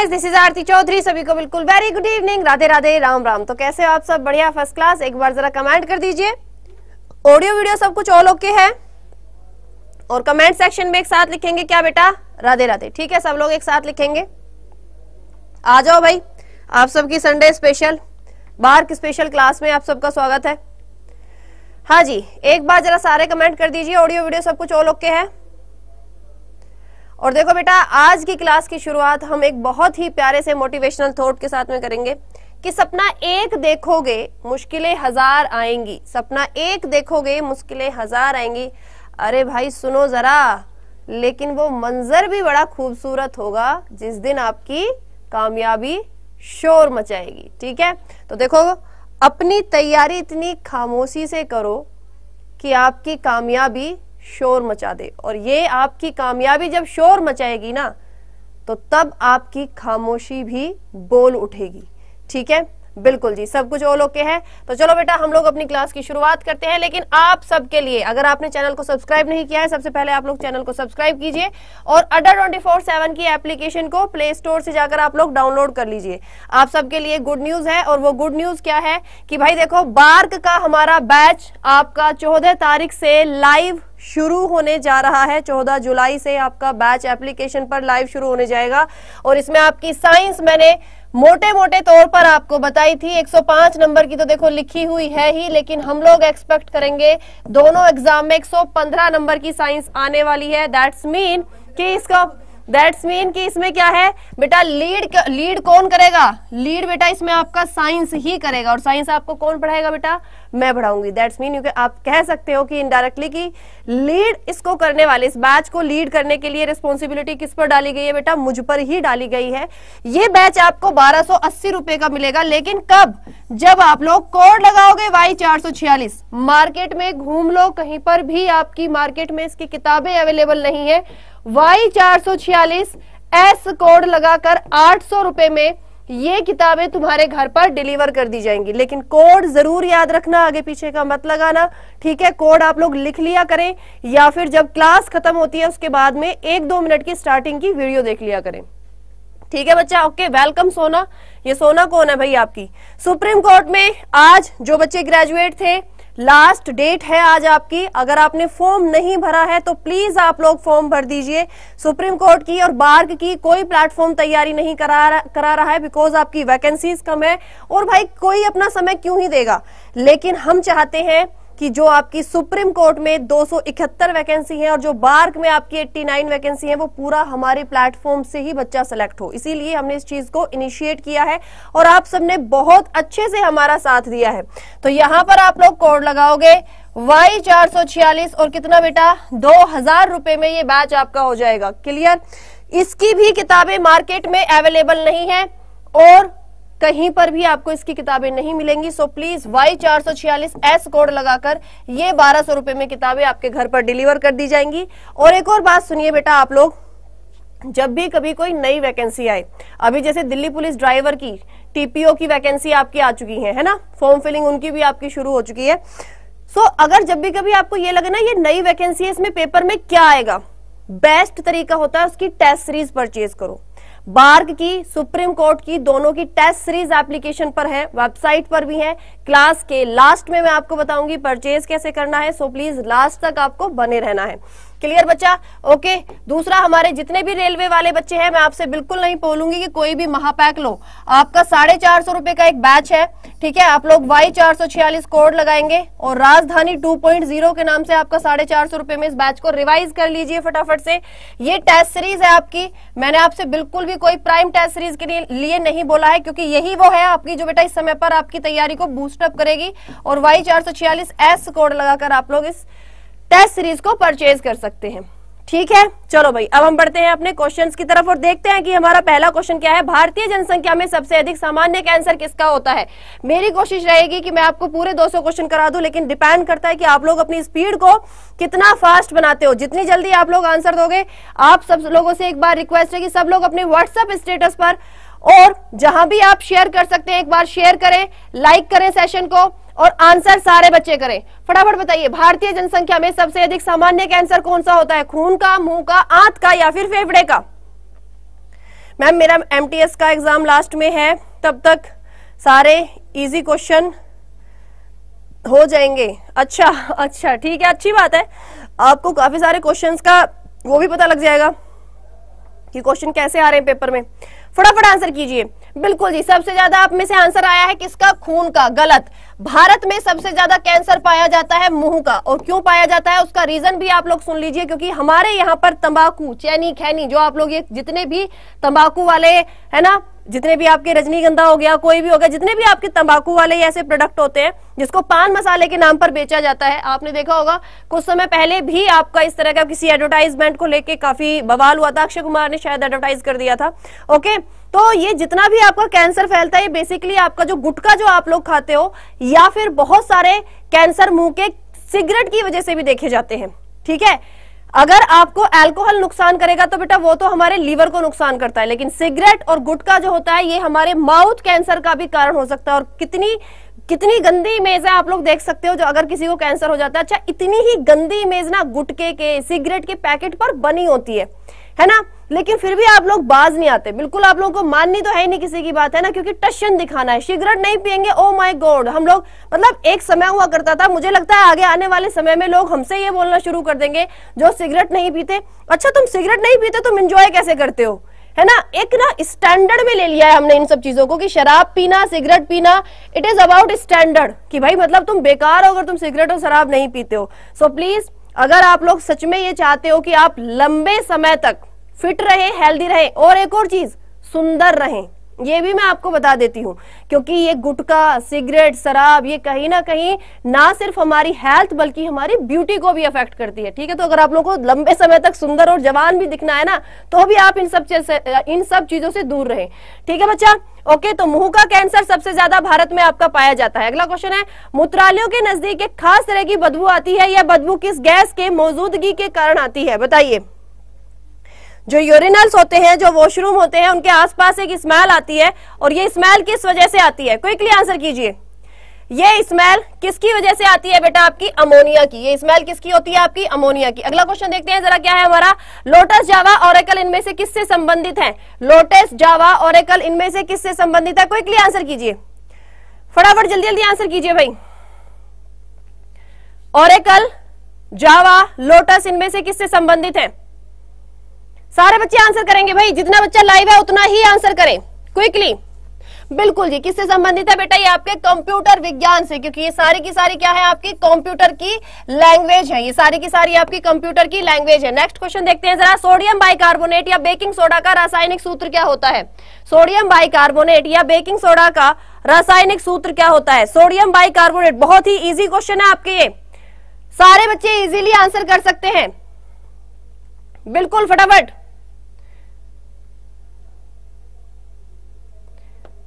guys this is Aarti Chaudhary सभी को बिल्कुल very good evening Radhe Radhe Ram Ram तो कैसे हो आप सब बढ़िया फर्स्ट क्लास एक बार जरा कमेंट कर दीजिए ऑडियो वीडियो सब कुछ ऑल ओके है और कमेंट सेक्शन में एक साथ लिखेंगे क्या बेटा राधे राधे ठीक है सब लोग एक साथ लिखेंगे आ जाओ भाई आप सबकी संडे स्पेशल बाहर की स्पेशल क्लास में आप सबका स्वागत है हाँ जी एक बार जरा सारे कमेंट कर दीजिए ऑडियो वीडियो सब कुछ ऑल ओके है और देखो बेटा आज की क्लास की शुरुआत हम एक बहुत ही प्यारे से मोटिवेशनल थॉट के साथ में करेंगे कि सपना एक देखोगे मुश्किलें हजार आएंगी सपना एक देखोगे मुश्किलें हजार आएंगी अरे भाई सुनो जरा लेकिन वो मंजर भी बड़ा खूबसूरत होगा जिस दिन आपकी कामयाबी शोर मचाएगी ठीक है तो देखो अपनी तैयारी इतनी खामोशी से करो कि आपकी कामयाबी शोर मचा दे और ये आपकी कामयाबी जब शोर मचाएगी ना तो तब आपकी खामोशी भी बोल उठेगी ठीक है बिल्कुल जी सब कुछ ओल ओके है तो चलो बेटा हम लोग अपनी क्लास की शुरुआत करते हैं लेकिन आप सबके लिए अगर आपने चैनल को सब्सक्राइब नहीं किया है सबसे पहले आप लोग चैनल को सब्सक्राइब कीजिए और अडर ट्वेंटी फोर सेवन की एप्लीकेशन को प्ले स्टोर से जाकर आप लोग डाउनलोड कर लीजिए आप सबके लिए गुड न्यूज है और वो गुड न्यूज क्या है कि भाई देखो बार्क का हमारा बैच आपका चौदह तारीख से लाइव शुरू होने जा रहा है 14 जुलाई से आपका बैच एप्लीकेशन पर लाइव शुरू होने जाएगा और इसमें आपकी साइंस मैंने मोटे मोटे तौर पर आपको बताई थी 105 नंबर की तो देखो लिखी हुई है ही लेकिन हम लोग एक्सपेक्ट करेंगे दोनों एग्जाम में 115 नंबर की साइंस आने वाली है दैट्स मीन कि इसका दैट्स मीन कि इसमें क्या है बेटा लीड लीड कौन करेगा लीड बेटा इसमें आपका साइंस ही करेगा और साइंस आपको कौन पढ़ाएगा बेटा मैं पढ़ाऊंगी दैट्स मीन क्योंकि आप कह सकते हो कि इनडायरेक्टली कि लीड इसको करने वाले इस बैच को लीड करने के लिए रिस्पॉन्सिबिलिटी किस पर डाली गई है बेटा मुझ पर ही डाली गई है ये बैच आपको बारह रुपए का मिलेगा लेकिन कब जब आप लोग कोड लगाओगे वाई चार मार्केट में घूम लो कहीं पर भी आपकी मार्केट में इसकी किताबें अवेलेबल नहीं है वाई चार सौ छियालीस एस कोड लगाकर आठ सौ रुपए में ये किताबें तुम्हारे घर पर डिलीवर कर दी जाएंगी लेकिन कोड जरूर याद रखना आगे पीछे का मत लगाना ठीक है कोड आप लोग लिख लिया करें या फिर जब क्लास खत्म होती है उसके बाद में एक दो मिनट की स्टार्टिंग की वीडियो देख लिया करें ठीक है बच्चा ओके वेलकम सोना ये सोना कौन है भाई आपकी सुप्रीम कोर्ट में आज जो बच्चे ग्रेजुएट थे लास्ट डेट है आज आपकी अगर आपने फॉर्म नहीं भरा है तो प्लीज आप लोग फॉर्म भर दीजिए सुप्रीम कोर्ट की और बार्ग की कोई प्लेटफॉर्म तैयारी नहीं करा रहा, करा रहा है बिकॉज आपकी वैकेंसीज कम है और भाई कोई अपना समय क्यों ही देगा लेकिन हम चाहते हैं कि जो आपकी सुप्रीम कोर्ट में 271 वैकेंसी है और जो बार्क में आपकी 89 वैकेंसी है वो पूरा हमारे प्लेटफॉर्म से ही बच्चा सेलेक्ट हो इसीलिए हमने इस चीज को इनिशिएट किया है और आप सबने बहुत अच्छे से हमारा साथ दिया है तो यहां पर आप लोग कोड लगाओगे वाई चार सौ छियालीस और कितना बेटा दो हजार रुपए में ये बैच आपका हो जाएगा क्लियर इसकी भी किताबें मार्केट में अवेलेबल नहीं है और कहीं पर भी आपको इसकी किताबें नहीं मिलेंगी सो प्लीज वाई चार सौ छियालीस एस कोड लगाकर ये बारह सौ रुपए में किताबें आपके घर पर डिलीवर कर दी जाएंगी और एक और बात सुनिए बेटा आप लोग जब भी कभी कोई नई वैकेंसी आए अभी जैसे दिल्ली पुलिस ड्राइवर की टीपीओ की वैकेंसी आपकी आ चुकी है है ना फॉर्म फिलिंग उनकी भी आपकी शुरू हो चुकी है सो so, अगर जब भी कभी आपको ये लगे ना ये नई वैकेंसी है इसमें पेपर में क्या आएगा बेस्ट तरीका होता है उसकी टेस्ट सीरीज परचेज करो बार्क की सुप्रीम कोर्ट की दोनों की टेस्ट सीरीज एप्लीकेशन पर है वेबसाइट पर भी है क्लास के लास्ट में मैं आपको बताऊंगी परचेज कैसे करना है सो प्लीज लास्ट तक आपको बने रहना है क्लियर बच्चा ओके दूसरा हमारे जितने भी रेलवे वाले बच्चे हैं मैं आपसे बिल्कुल नहीं बोलूंगी कि कोई भी महापैक लो आपका साढ़े चार सौ रुपए का एक बैच है ठीक है आप लोग वाई चार सौ छियालीस कोड लगाएंगे और राजधानी टू पॉइंट जीरो के नाम से आपका साढ़े चार सौ रुपए में इस बैच को रिवाइज कर लीजिए फटाफट से ये टेस्ट सीरीज है आपकी मैंने आपसे बिल्कुल भी कोई प्राइम टेस्ट सीरीज के लिए नहीं बोला है क्योंकि यही वो है आपकी जो बेटा इस समय पर आपकी तैयारी को बूस्टअप करेगी और वाई चार सौ छियालीस एस कोड लगाकर आप लोग इस टेस्ट सीरीज को परचेज कर सकते हैं ठीक है चलो भाई अब हम बढ़ते हैं अपने क्वेश्चंस की तरफ और देखते हैं कि हमारा पहला क्वेश्चन क्या है भारतीय जनसंख्या में सबसे अधिक सामान्य कैंसर किसका होता है मेरी कोशिश रहेगी कि मैं आपको पूरे 200 क्वेश्चन करा दूं लेकिन डिपेंड करता है कि आप लोग अपनी स्पीड को कितना फास्ट बनाते हो जितनी जल्दी आप लोग आंसर दोगे आप सब लोगों से एक बार रिक्वेस्ट है कि सब लोग अपने व्हाट्सएप स्टेटस पर और जहां भी आप शेयर कर सकते हैं एक बार शेयर करें लाइक करें सेशन को और आंसर सारे बच्चे करें फटाफट बताइए भारतीय जनसंख्या में सबसे अधिक सामान्य कैंसर कौन सा होता है खून का मुंह का आंत का या फिर फेफड़े का मैम मेरा एमटीएस का एग्जाम लास्ट में है तब तक सारे इजी क्वेश्चन हो जाएंगे अच्छा अच्छा ठीक है अच्छी बात है आपको काफी सारे क्वेश्चन का वो भी पता लग जाएगा कि क्वेश्चन कैसे आ रहे हैं पेपर में फटाफट आंसर कीजिए बिल्कुल जी सबसे ज्यादा आप में से आंसर आया है किसका खून का गलत भारत में सबसे ज्यादा कैंसर पाया जाता है मुंह का और क्यों पाया जाता है उसका रीजन भी आप लोग सुन लीजिए क्योंकि हमारे यहाँ पर तंबाकू चैनी खैनी जो आप लोग ये जितने भी तंबाकू वाले है ना जितने भी आपके रजनीगंधा हो गया कोई भी हो गया जितने भी आपके तंबाकू वाले ऐसे प्रोडक्ट होते हैं जिसको पान मसाले के नाम पर बेचा जाता है आपने देखा होगा कुछ समय पहले भी आपका इस तरह का किसी एडवर्टाइजमेंट को लेके काफी बवाल हुआ था अक्षय कुमार ने शायद एडवर्टाइज कर दिया था ओके तो ये जितना भी आपका कैंसर फैलता है बेसिकली आपका जो गुटका जो आप लोग खाते हो या फिर बहुत सारे कैंसर मुंह के सिगरेट की वजह से भी देखे जाते हैं ठीक है अगर आपको अल्कोहल नुकसान करेगा तो बेटा वो तो हमारे लीवर को नुकसान करता है लेकिन सिगरेट और गुटका जो होता है ये हमारे माउथ कैंसर का भी कारण हो सकता है और कितनी कितनी गंदी इमेज है आप लोग देख सकते हो जो अगर किसी को कैंसर हो जाता है अच्छा इतनी ही गंदी इमेज ना गुटके के सिगरेट के पैकेट पर बनी होती है है ना लेकिन फिर भी आप लोग बाज नहीं आते बिल्कुल आप लोगों को माननी तो है ही नहीं किसी की बात है ना क्योंकि टशन दिखाना है सिगरेट नहीं पियेंगे ओ माय गॉड हम लोग मतलब एक समय हुआ करता था मुझे लगता है आगे आने वाले समय में लोग हमसे ये बोलना शुरू कर देंगे जो सिगरेट नहीं पीते अच्छा तुम सिगरेट नहीं पीते तुम इंजॉय कैसे करते हो है ना एक ना स्टैंडर्ड में ले लिया है हमने इन सब चीजों को कि शराब पीना सिगरेट पीना इट इज अबाउट स्टैंडर्ड कि भाई मतलब तुम बेकार हो अगर तुम सिगरेट और शराब नहीं पीते हो सो so, प्लीज अगर आप लोग सच में ये चाहते हो कि आप लंबे समय तक फिट रहे हेल्दी रहे और एक और चीज सुंदर रहे ये भी मैं आपको बता देती हूँ क्योंकि ये गुटखा सिगरेट शराब ये कहीं ना कहीं ना सिर्फ हमारी हेल्थ बल्कि हमारी ब्यूटी को भी अफेक्ट करती है ठीक है तो अगर आप लोगों को लंबे समय तक सुंदर और जवान भी दिखना है ना तो भी आप इन सब इन सब चीजों से दूर रहें ठीक है बच्चा ओके तो मुंह का कैंसर सबसे ज्यादा भारत में आपका पाया जाता है अगला क्वेश्चन है मूत्रालयों के नजदीक एक खास तरह की बदबू आती है यह बदबू किस गैस के मौजूदगी के कारण आती है बताइए जो यूरिनल्स होते हैं जो वॉशरूम होते हैं उनके आसपास एक स्मेल आती है और ये स्मेल किस वजह से आती है क्विकली आंसर कीजिए ये स्मेल किसकी वजह से आती है बेटा आपकी अमोनिया की ये स्मेल किसकी होती है आपकी अमोनिया की अगला क्वेश्चन देखते हैं जरा क्या है हमारा लोटस जावा और इनमें से किससे संबंधित है लोटस जावा और इनमें से किससे संबंधित है क्विकली आंसर कीजिए फटाफट जल्दी जल्दी आंसर कीजिए भाई और जावा लोटस इनमें से किससे संबंधित है सारे बच्चे आंसर करेंगे भाई जितना बच्चा लाइव है उतना ही आंसर करें क्विकली बिल्कुल जी किससे संबंधित है बेटा ये आपके कंप्यूटर विज्ञान से क्योंकि ये सारी की सारी क्या है आपकी कंप्यूटर की लैंग्वेज है ये सारी की सारी आपकी कंप्यूटर की लैंग्वेज है नेक्स्ट क्वेश्चन देखते हैं जरा सोडियम बाइकार्बोनेट या बेकिंग सोडा का रासायनिक सूत्र क्या होता है सोडियम बाइकार्बोनेट या बेकिंग सोडा का रासायनिक सूत्र क्या होता है सोडियम बाइकार्बोनेट बहुत ही ईजी क्वेश्चन है आपके ये सारे बच्चे इजीली आंसर कर सकते हैं बिल्कुल फटाफट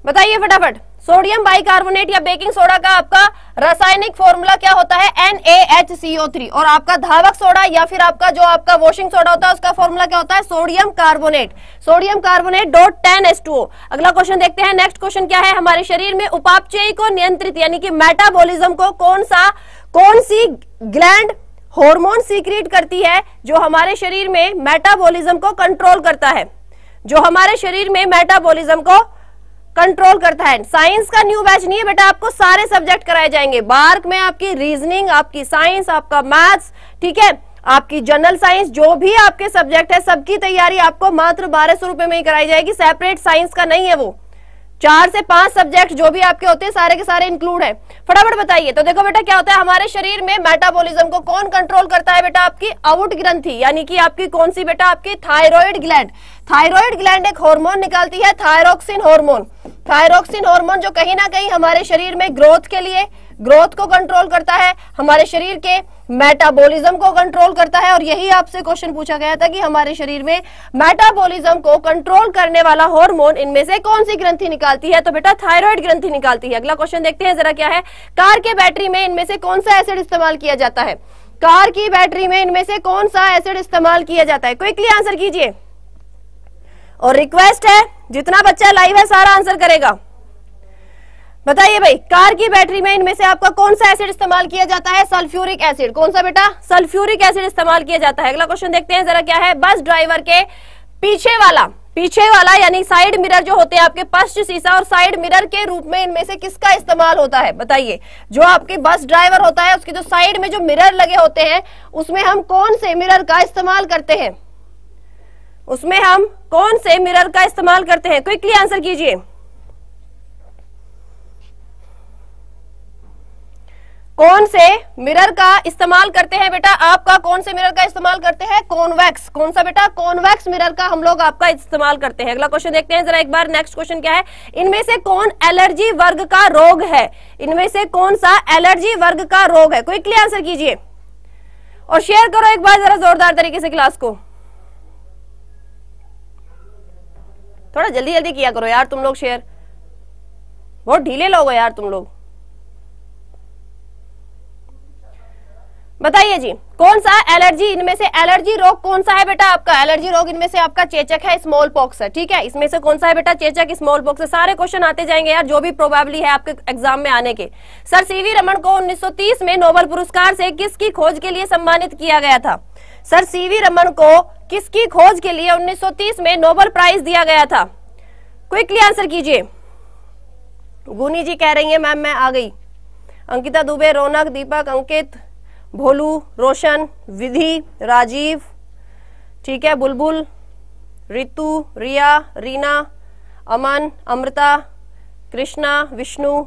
बताइए फटाफट सोडियम बाइकार्बोनेट या बेकिंग सोडा का आपका रासायनिक फॉर्मूला क्या होता है NaHCO3 और आपका धावक सोडा या फिर आपका जो आपका वॉशिंग सोडा होता है उसका फॉर्मूला क्या होता है sodium carbonate sodium carbonate dot ten S two अगला क्वेश्चन देखते हैं नेक्स्ट क्वेश्चन क्या है हमारे शरीर में उपापचय को नियंत्रित यानी कि मेटाबोलिज्म को कौन सा कौन सी ग्लैंड हॉर्मोन सीक्रेट करती है जो हमारे शरीर में मेटाबोलिज्म को कंट्रोल करता है जो हमारे शरीर में मेटाबॉलिज्म को कंट्रोल करता है साइंस का न्यू बैच नहीं है बेटा आपको सारे सब्जेक्ट कराए जाएंगे बार्क में आपकी रीजनिंग आपकी साइंस आपका मैथ्स ठीक है आपकी जनरल साइंस जो भी आपके सब्जेक्ट है सबकी तैयारी आपको मात्र बारह सौ रुपए में ही कराई जाएगी सेपरेट साइंस का नहीं है वो चार से पांच सब्जेक्ट जो भी आपके होते हैं सारे के सारे इंक्लूड है फटाफट बताइए तो देखो बेटा क्या होता है हमारे शरीर में मेटाबॉलिज्म को कौन कंट्रोल करता है बेटा आपकी आउट ग्रंथि यानी कि आपकी कौन सी बेटा आपकी थायराइड ग्लैंड थायराइड ग्लैंड एक हार्मोन निकालती है थायरोक्सिन हार्मोन थायरोक्सिन हार्मोन जो कहीं ना कहीं हमारे शरीर में ग्रोथ के लिए ग्रोथ को कंट्रोल करता है हमारे शरीर के मेटाबॉलिज्म को कंट्रोल करता है और यही आपसे क्वेश्चन पूछा गया था कि हमारे शरीर में मेटाबॉलिज्म को कंट्रोल करने वाला हार्मोन इनमें से कौन सी ग्रंथि निकालती है तो बेटा थायराइड ग्रंथि निकालती है अगला क्वेश्चन देखते हैं जरा क्या है कार के बैटरी में इनमें से कौन सा एसिड इस्तेमाल किया जाता है कार की बैटरी में इनमें से कौन सा एसिड इस्तेमाल किया जाता है क्विकली आंसर कीजिए और रिक्वेस्ट है जितना बच्चा लाइव है सारा आंसर करेगा बताइए भाई कार की बैटरी में इनमें से आपका कौन सा एसिड इस्तेमाल किया जाता है सल्फ्यूरिक एसिड कौन सा बेटा सल्फ्यूरिक एसिड इस्तेमाल किया जाता है अगला क्वेश्चन देखते हैं जरा क्या है बस ड्राइवर के पीछे वाला पीछे वाला यानी साइड मिरर जो होते हैं आपके पश्च शीशा और साइड मिरर के रूप में इनमें से किसका इस्तेमाल होता है बताइए जो आपके बस ड्राइवर होता है उसके जो साइड में जो मिरर लगे होते हैं उसमें हम कौन से मिरर का इस्तेमाल करते हैं उसमें हम कौन से मिरर का इस्तेमाल करते हैं क्विकली आंसर कीजिए कौन से मिरर का इस्तेमाल करते हैं बेटा आपका कौन से मिरर का इस्तेमाल करते हैं कॉनवेक्स कौन सा बेटा कॉनवेक्स मिरर का हम लोग आपका इस्तेमाल करते हैं अगला क्वेश्चन देखते हैं जरा एक बार नेक्स्ट क्वेश्चन क्या है इनमें से कौन एलर्जी वर्ग का रोग है इनमें से कौन सा एलर्जी वर्ग का रोग है क्विकली आंसर कीजिए और शेयर करो एक बार जरा जोरदार तरीके से क्लास को थोड़ा जल्दी जल्दी किया करो यार तुम लोग शेयर बहुत ढीले लोग हो यार तुम लोग बताइए जी कौन सा एलर्जी इनमें से एलर्जी रोग कौन सा है बेटा आपका एलर्जी रोग इनमें से आपका चेचक है स्मॉल पॉक्स है ठीक है इसमें से कौन सा है बेटा चेचक स्मॉल पॉक्स है सारे क्वेश्चन आते जाएंगे यार जो भी प्रोबेबली है आपके एग्जाम में आने के सर सीवी रमन को 1930 में नोबल पुरस्कार से किसकी खोज के लिए सम्मानित किया गया था सर सीवी रमन को किसकी खोज के लिए उन्नीस में नोबल प्राइज दिया गया था क्विकली आंसर कीजिए गुनी जी कह रही है मैम मैं आ गई अंकिता दुबे रौनक दीपक अंकित भोलू रोशन विधि राजीव ठीक है बुलबुल रितु रिया रीना अमन अमृता कृष्णा विष्णु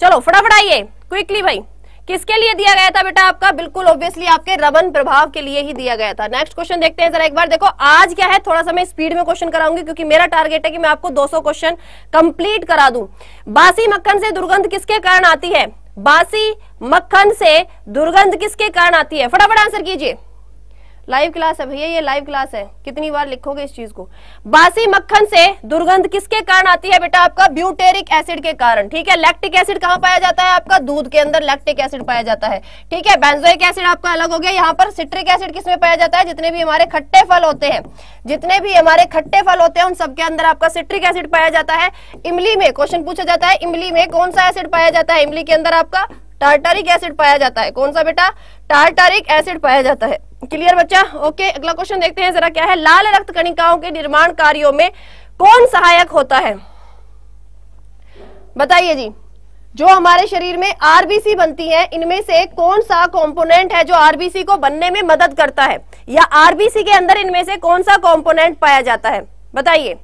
चलो फटाफट आइए क्विकली भाई किसके लिए दिया गया था बेटा आपका बिल्कुल ऑब्वियसली आपके रबन प्रभाव के लिए ही दिया गया था नेक्स्ट क्वेश्चन देखते हैं जरा एक बार देखो आज क्या है थोड़ा सा मैं स्पीड में क्वेश्चन कराऊंगी क्योंकि मेरा टारगेट है कि मैं आपको 200 क्वेश्चन कंप्लीट करा दूं बासी मक्खन से दुर्गंध किसके कारण आती है बासी मक्खन से दुर्गंध किसके कारण आती है फटाफट आंसर कीजिए लाइव क्लास है भैया ये लाइव क्लास है कितनी बार लिखोगे इस चीज को बासी मक्खन से दुर्गंध किसके कारण आती है बेटा आपका ब्यूटेरिक एसिड के कारण ठीक है लैक्टिक एसिड कहाँ पाया जाता है आपका दूध के अंदर लैक्टिक एसिड पाया जाता है ठीक है बेंजोइक एसिड आपका अलग हो गया यहाँ पर सिट्रिक एसिड किसमें पाया जाता है जितने भी हमारे खट्टे फल होते हैं जितने भी हमारे खट्टे फल होते हैं उन सबके अंदर आपका सिट्रिक एसिड पाया जाता है इमली में क्वेश्चन पूछा जाता है इमली में कौन सा एसिड पाया जाता है इमली के अंदर आपका टार्टरिक एसिड पाया जाता है कौन सा बेटा टार्टरिक एसिड पाया जाता है क्लियर बच्चा ओके अगला क्वेश्चन देखते हैं जरा क्या है लाल रक्त कणिकाओं के निर्माण कार्यों में कौन सहायक होता है बताइए जी जो हमारे शरीर में आरबीसी बनती है इनमें से कौन सा कंपोनेंट है जो आरबीसी को बनने में मदद करता है या आरबीसी के अंदर इनमें से कौन सा कंपोनेंट पाया जाता है बताइए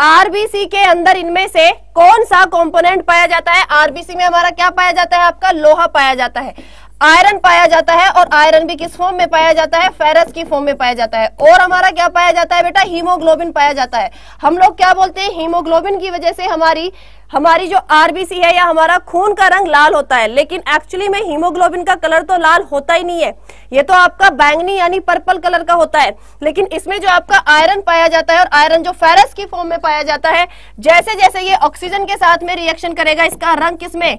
आरबीसी के अंदर इनमें से कौन सा कंपोनेंट पाया जाता है आरबीसी में हमारा क्या पाया जाता है आपका लोहा पाया जाता है आयरन पाया जाता है और आयरन भी किस फॉर्म में पाया जाता है फेरस की फॉर्म में पाया जाता है और हमारा क्या पाया जाता है बेटा हीमोग्लोबिन पाया जाता है हम लोग क्या बोलते हैं हीमोग्लोबिन की वजह से हमारी हमारी जो आरबीसी है या हमारा खून का रंग लाल होता है लेकिन एक्चुअली में हीमोग्लोबिन का कलर तो लाल होता ही नहीं है ये तो आपका बैंगनी यानी पर्पल कलर का होता है लेकिन इसमें जो आपका आयरन पाया जाता है और आयरन जो फेरस की फॉर्म में पाया जाता है जैसे जैसे ये ऑक्सीजन के साथ में रिएक्शन करेगा इसका रंग किसमें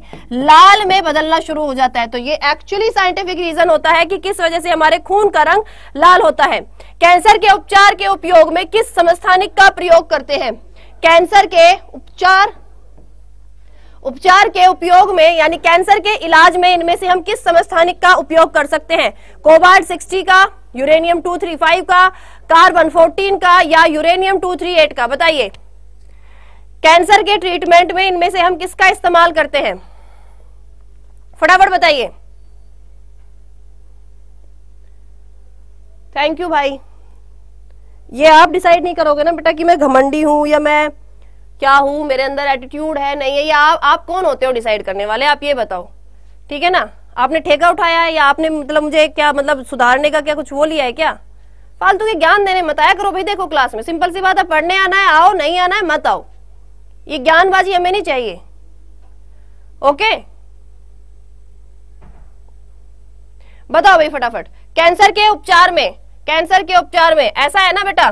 लाल में बदलना शुरू हो जाता है तो ये एक्चुअली साइंटिफिक रीजन होता है कि किस वजह से हमारे खून का रंग लाल होता है कैंसर के उपचार के उपयोग में किस समस्थानिक का प्रयोग करते हैं कैंसर के उपचार उपचार के उपयोग में यानी कैंसर के इलाज में इनमें से हम किस समस्थानिक का उपयोग कर सकते हैं कोबाल्ट 60 का यूरेनियम 235 का कार्बन 14 का या यूरेनियम 238 का बताइए कैंसर के ट्रीटमेंट में इनमें से हम किसका इस्तेमाल करते हैं फटाफट बताइए थैंक यू भाई ये आप डिसाइड नहीं करोगे ना बेटा कि मैं घमंडी हूं या मैं क्या हूं मेरे अंदर एटीट्यूड है नहीं है या आप, आप कौन होते हो डिसाइड करने वाले आप ये बताओ ठीक है ना आपने ठेका उठाया है या आपने मतलब मुझे क्या मतलब सुधारने का क्या कुछ वो लिया है क्या फालतू के ज्ञान देने मत आया करो भाई देखो क्लास में सिंपल सी बात है पढ़ने आना है आओ नहीं आना है मत आओ ये ज्ञानबाजी हमें नहीं चाहिए ओके बताओ भाई फटाफट कैंसर के उपचार में कैंसर के उपचार में ऐसा है ना बेटा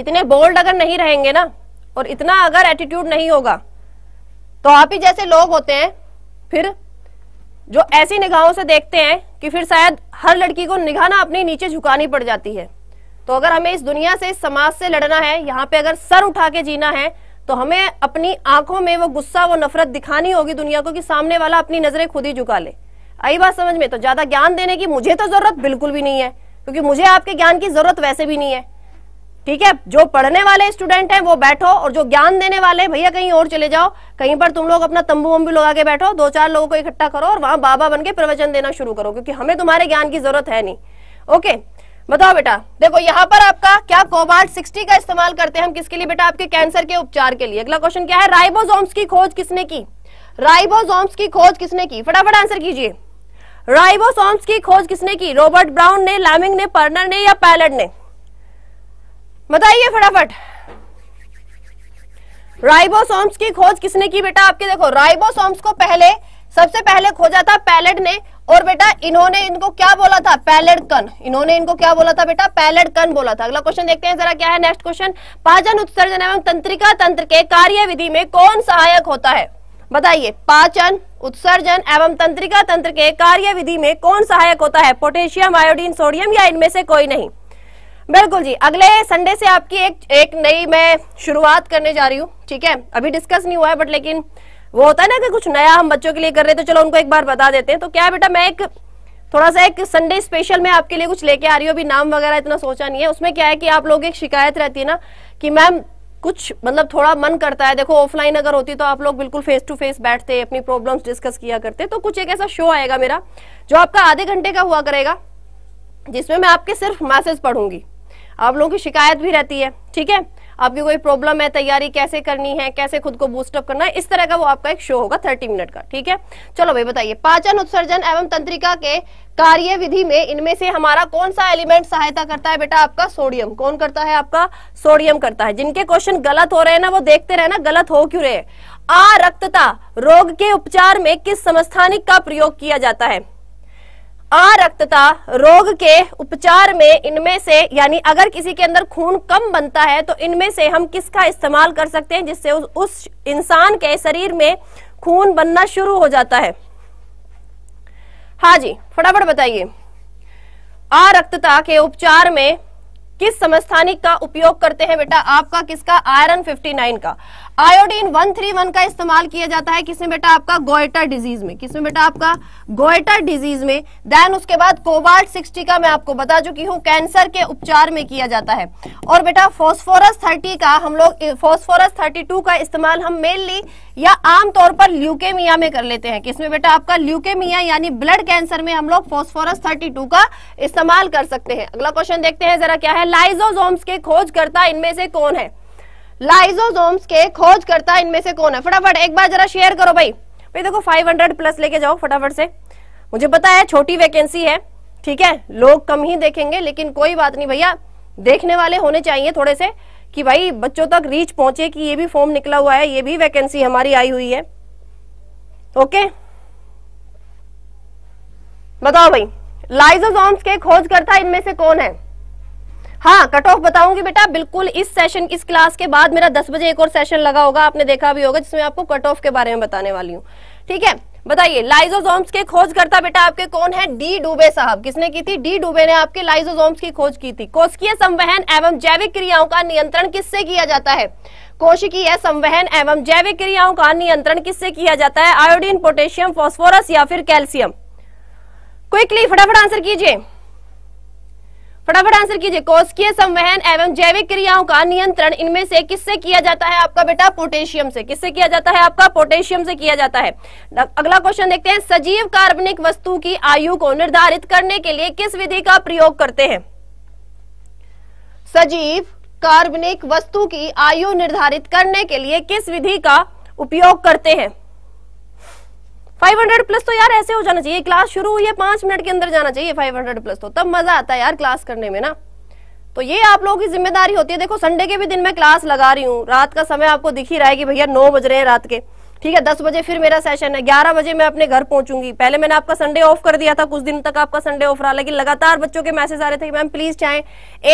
इतने बोल्ड अगर नहीं रहेंगे ना और इतना अगर एटीट्यूड नहीं होगा तो आप ही जैसे लोग होते हैं फिर जो ऐसी निगाहों से देखते हैं कि फिर शायद हर लड़की को निगाह ना अपने नीचे झुकानी पड़ जाती है तो अगर हमें इस दुनिया से इस समाज से लड़ना है यहाँ पे अगर सर उठा के जीना है तो हमें अपनी आंखों में वो गुस्सा वो नफरत दिखानी होगी दुनिया को कि सामने वाला अपनी नजरें खुद ही झुका ले आई बात समझ में तो ज्यादा ज्ञान देने की मुझे तो जरूरत बिल्कुल भी नहीं है क्योंकि मुझे आपके ज्ञान की जरूरत वैसे भी नहीं है ठीक है जो पढ़ने वाले स्टूडेंट हैं वो बैठो और जो ज्ञान देने वाले भैया कहीं और चले जाओ कहीं पर तुम लोग अपना तंबू वम्बू लगा के बैठो दो चार लोगों को इकट्ठा करो और वहां बाबा बन के प्रवचन देना शुरू करो क्योंकि हमें तुम्हारे ज्ञान की जरूरत है नहीं ओके बताओ बेटा देखो यहाँ पर आपका क्या कोबाल्ट 60 का इस्तेमाल करते हैं हम किसके लिए बेटा आपके कैंसर के उपचार के लिए अगला क्वेश्चन क्या है राइबोसोम्स की खोज किसने की राइबोसोम्स की खोज किसने की फटाफट आंसर कीजिए राइबोसोम्स की खोज किसने की रॉबर्ट ब्राउन ने लैमिंग ने पर्नर ने या पैलट ने बताइए फटाफट राइबोसोम्स की खोज किसने की बेटा आपके देखो राइबोसोम्स को पहले सबसे पहले खोजा था पैलेट ने और बेटा इन्होंने इनको क्या बोला था पैलेट कन इन्होंने इनको क्या बोला था बेटा पैलेट कन बोला था अगला क्वेश्चन देखते हैं जरा क्या है नेक्स्ट क्वेश्चन पाचन उत्सर्जन एवं तंत्रिका तंत्र के कार्य विधि में कौन सहायक होता है बताइए पाचन उत्सर्जन एवं तंत्रिका तंत्र के कार्य विधि में कौन सहायक होता है पोटेशियम आयोडीन सोडियम या इनमें से कोई नहीं बिल्कुल जी अगले संडे से आपकी एक एक नई मैं शुरुआत करने जा रही हूँ ठीक है अभी डिस्कस नहीं हुआ है बट लेकिन वो होता है ना कि कुछ नया हम बच्चों के लिए कर रहे हैं तो चलो उनको एक बार बता देते हैं तो क्या बेटा मैं एक थोड़ा सा एक संडे स्पेशल में आपके लिए कुछ लेके आ रही हूँ अभी नाम वगैरह इतना सोचा नहीं है उसमें क्या है कि आप लोग एक शिकायत रहती है ना कि मैम कुछ मतलब थोड़ा मन करता है देखो ऑफलाइन अगर होती तो आप लोग बिल्कुल फेस टू फेस बैठते अपनी प्रॉब्लम डिस्कस किया करते तो कुछ एक ऐसा शो आएगा मेरा जो आपका आधे घंटे का हुआ करेगा जिसमें मैं आपके सिर्फ मैसेज पढ़ूंगी आप लोगों की शिकायत भी रहती है ठीक है आपकी कोई प्रॉब्लम है तैयारी कैसे करनी है कैसे खुद को बूस्टअप करना है इस तरह का वो आपका एक शो होगा थर्टी मिनट का ठीक है चलो भाई बताइए पाचन उत्सर्जन एवं तंत्रिका के कार्य विधि में इनमें से हमारा कौन सा एलिमेंट सहायता करता है बेटा आपका सोडियम कौन करता है आपका सोडियम करता है जिनके क्वेश्चन गलत हो रहे हैं ना वो देखते रहे ना गलत हो क्यों रहे आ रक्तता रोग के उपचार में किस समस्थानिक का प्रयोग किया जाता है अरक्तता रोग के उपचार में इनमें से यानी अगर किसी के अंदर खून कम बनता है तो इनमें से हम किसका इस्तेमाल कर सकते हैं जिससे उस, इंसान के शरीर में खून बनना शुरू हो जाता है हाँ जी फटाफट बताइए अरक्तता के उपचार में किस समस्थानिक का उपयोग करते हैं बेटा आपका किसका आयरन 59 का आयोडीन 131 का इस्तेमाल किया जाता है किसमें बेटा आपका गोयटर डिजीज में किसमें बेटा आपका गोयटर डिजीज में देन उसके बाद कोबाल्ट 60 का मैं आपको बता चुकी हूँ कैंसर के उपचार में किया जाता है और बेटा फॉस्फोरस 30 का हम लोग फॉस्फोरस 32 का इस्तेमाल हम मेनली या आमतौर पर ल्यूकेमिया में कर लेते हैं किसमें बेटा आपका ल्यूकेमिया यानी ब्लड कैंसर में हम लोग फॉस्फोरस टू का इस्तेमाल कर सकते हैं अगला क्वेश्चन देखते हैं जरा क्या है लाइजोजोम्स के खोजकर्ता इनमें से कौन है लाइजोजोम्स के खोजकर्ता इनमें से कौन है फटाफट एक बार जरा शेयर करो भाई भाई देखो 500 प्लस लेके जाओ फटाफट से मुझे पता है छोटी वैकेंसी है ठीक है लोग कम ही देखेंगे लेकिन कोई बात नहीं भैया देखने वाले होने चाहिए थोड़े से कि भाई बच्चों तक रीच पहुंचे कि ये भी फॉर्म निकला हुआ है ये भी वैकेंसी हमारी आई हुई है ओके बताओ भाई लाइजोजोम्स के खोजकर्ता इनमें से कौन है हाँ कट ऑफ बताऊंगी बेटा बिल्कुल इस सेशन इस क्लास के बाद मेरा दस बजे एक और सेशन लगा होगा आपने देखा भी होगा जिसमें आपको कट ऑफ के बारे में बताने वाली हूँ ठीक है बताइए लाइजोजोम्स के खोज करता बेटा आपके कौन है डी डूबे साहब किसने की थी डी डूबे ने आपके लाइजोजोम्स की खोज की थी कोशिकीय संवहन एवं जैविक क्रियाओं का नियंत्रण किससे किया जाता है कोशिकीय संवहन एवं जैविक क्रियाओं का नियंत्रण किससे किया जाता है आयोडीन पोटेशियम फॉस्फोरस या फिर कैल्सियम क्विकली फटाफट आंसर कीजिए फटाफट आंसर कीजिए कोशिकीय संवहन एवं जैविक क्रियाओं का नियंत्रण इनमें से किससे किया जाता है आपका बेटा पोटेशियम से किससे किया जाता है आपका पोटेशियम से किया जाता है अगला क्वेश्चन देखते हैं सजीव कार्बनिक वस्तु की आयु को निर्धारित करने के लिए किस विधि का प्रयोग करते हैं सजीव कार्बनिक वस्तु की आयु निर्धारित करने के लिए किस विधि का उपयोग करते हैं 500 प्लस तो यार ऐसे हो जाना चाहिए क्लास शुरू हुई है पांच मिनट के अंदर जाना चाहिए 500 प्लस तो तब मजा आता है यार क्लास करने में ना तो ये आप लोगों की जिम्मेदारी होती है देखो संडे के भी दिन मैं क्लास लगा रही हूँ रात का समय आपको दिख ही रहा है कि भैया नौ बज रहे हैं रात के ठीक है दस बजे फिर मेरा सेशन है ग्यारह बजे मैं अपने घर पहुंचूंगी पहले मैंने आपका संडे ऑफ कर दिया था कुछ दिन तक आपका संडे ऑफ रहा लेकिन लगातार बच्चों के मैसेज आ रहे थे मैम प्लीज चाहे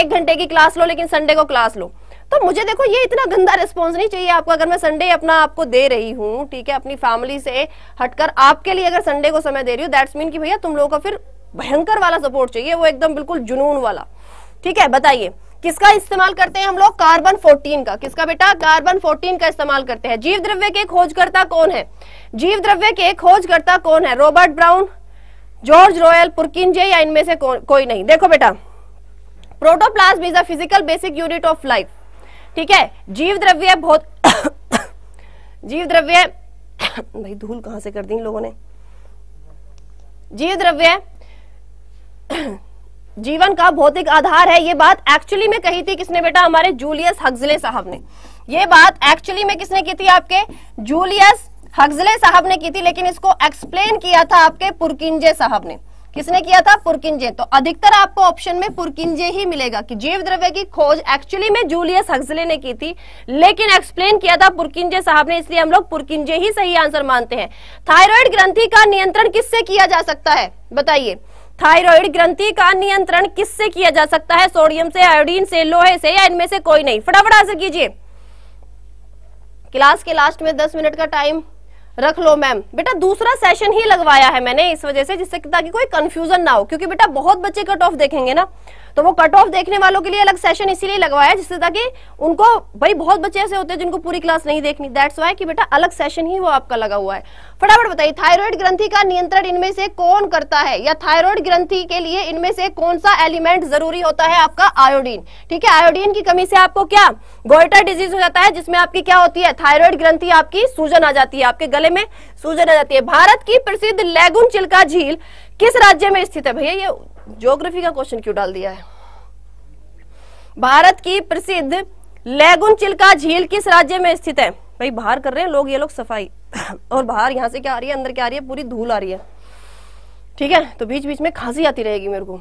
एक घंटे की क्लास लो लेकिन संडे को क्लास लो तो मुझे देखो ये इतना गंदा रिस्पॉन्स नहीं चाहिए आपको अगर मैं संडे अपना आपको दे रही हूँ ठीक है अपनी फैमिली से हटकर आपके लिए अगर संडे को समय दे रही हूँ दैट्स मीन की भैया तुम लोगों का फिर भयंकर वाला सपोर्ट चाहिए वो एकदम बिल्कुल जुनून वाला ठीक है बताइए किसका इस्तेमाल करते हैं हम लोग कार्बन 14 का किसका बेटा कार्बन 14 का इस्तेमाल करते हैं जीव द्रव्य के खोजकर्ता कौन है जीव द्रव्य के खोजकर्ता कौन है Robert Brown George Royal Purkinje या इनमें से को, कोई नहीं देखो बेटा protoplasm is a physical basic unit of life ठीक है जीव द्रव्य बहुत जीव द्रव्य भाई धूल कहां से कर दी लोगों ने जीव द्रव्य जीवन का भौतिक आधार है ये बात एक्चुअली में कही थी किसने बेटा हमारे जूलियस हगजले साहब ने ये बात एक्चुअली में किसने की थी आपके जूलियस हगजले साहब ने की थी लेकिन इसको एक्सप्लेन किया था आपके पुरकिंजे साहब ने किसने किया था पुरकिंजे तो अधिकतर आपको ऑप्शन में पुरकिंजे ही मिलेगा कि जीव द्रव्य की खोज एक्चुअली में जूलियस हक्सले ने की थी लेकिन एक्सप्लेन किया था पुरकिंजे साहब ने इसलिए हम लोग पुरकिंजे ही सही आंसर मानते हैं थायराइड ग्रंथि का नियंत्रण किससे किया जा सकता है बताइए थायराइड ग्रंथि का नियंत्रण किससे किया जा सकता है सोडियम से आयोडीन से लोहे से या इनमें से कोई नहीं फटाफट आंसर कीजिए क्लास के लास्ट में दस मिनट का टाइम रख लो मैम बेटा दूसरा सेशन ही लगवाया है मैंने इस वजह से जिससे ताकि कोई कंफ्यूजन ना हो क्योंकि बेटा बहुत बच्चे कट ऑफ देखेंगे ना तो वो कट ऑफ देखने वालों के लिए अलग सेशन इसीलिए लगवाया जिससे ताकि उनको भाई बहुत बच्चे ऐसे होते हैं जिनको पूरी क्लास नहीं देखनी दैट्स वाई कि बेटा अलग सेशन ही वो आपका लगा हुआ है फटाफट बताइए थायराइड ग्रंथि का नियंत्रण इनमें से कौन करता है या थायराइड ग्रंथि के लिए इनमें से कौन सा एलिमेंट जरूरी होता है आपका आयोडीन ठीक है आयोडीन की कमी से आपको क्या गोइटर डिजीज हो जाता है जिसमें आपकी क्या होती है थायराइड ग्रंथि आपकी सूजन आ जाती है आपके गले में सूजन आ जाती है भारत की प्रसिद्ध लेगुन चिल्का झील किस राज्य में स्थित है भैया ये ज्योग्राफी का क्वेश्चन क्यों डाल दिया है भारत की प्रसिद्ध लेगुन चिल्का झील किस राज्य में स्थित है भाई बाहर कर रहे हैं लोग ये लोग सफाई और बाहर यहाँ से क्या आ रही है अंदर क्या आ रही है पूरी धूल आ रही है ठीक है तो बीच बीच में खांसी आती रहेगी मेरे को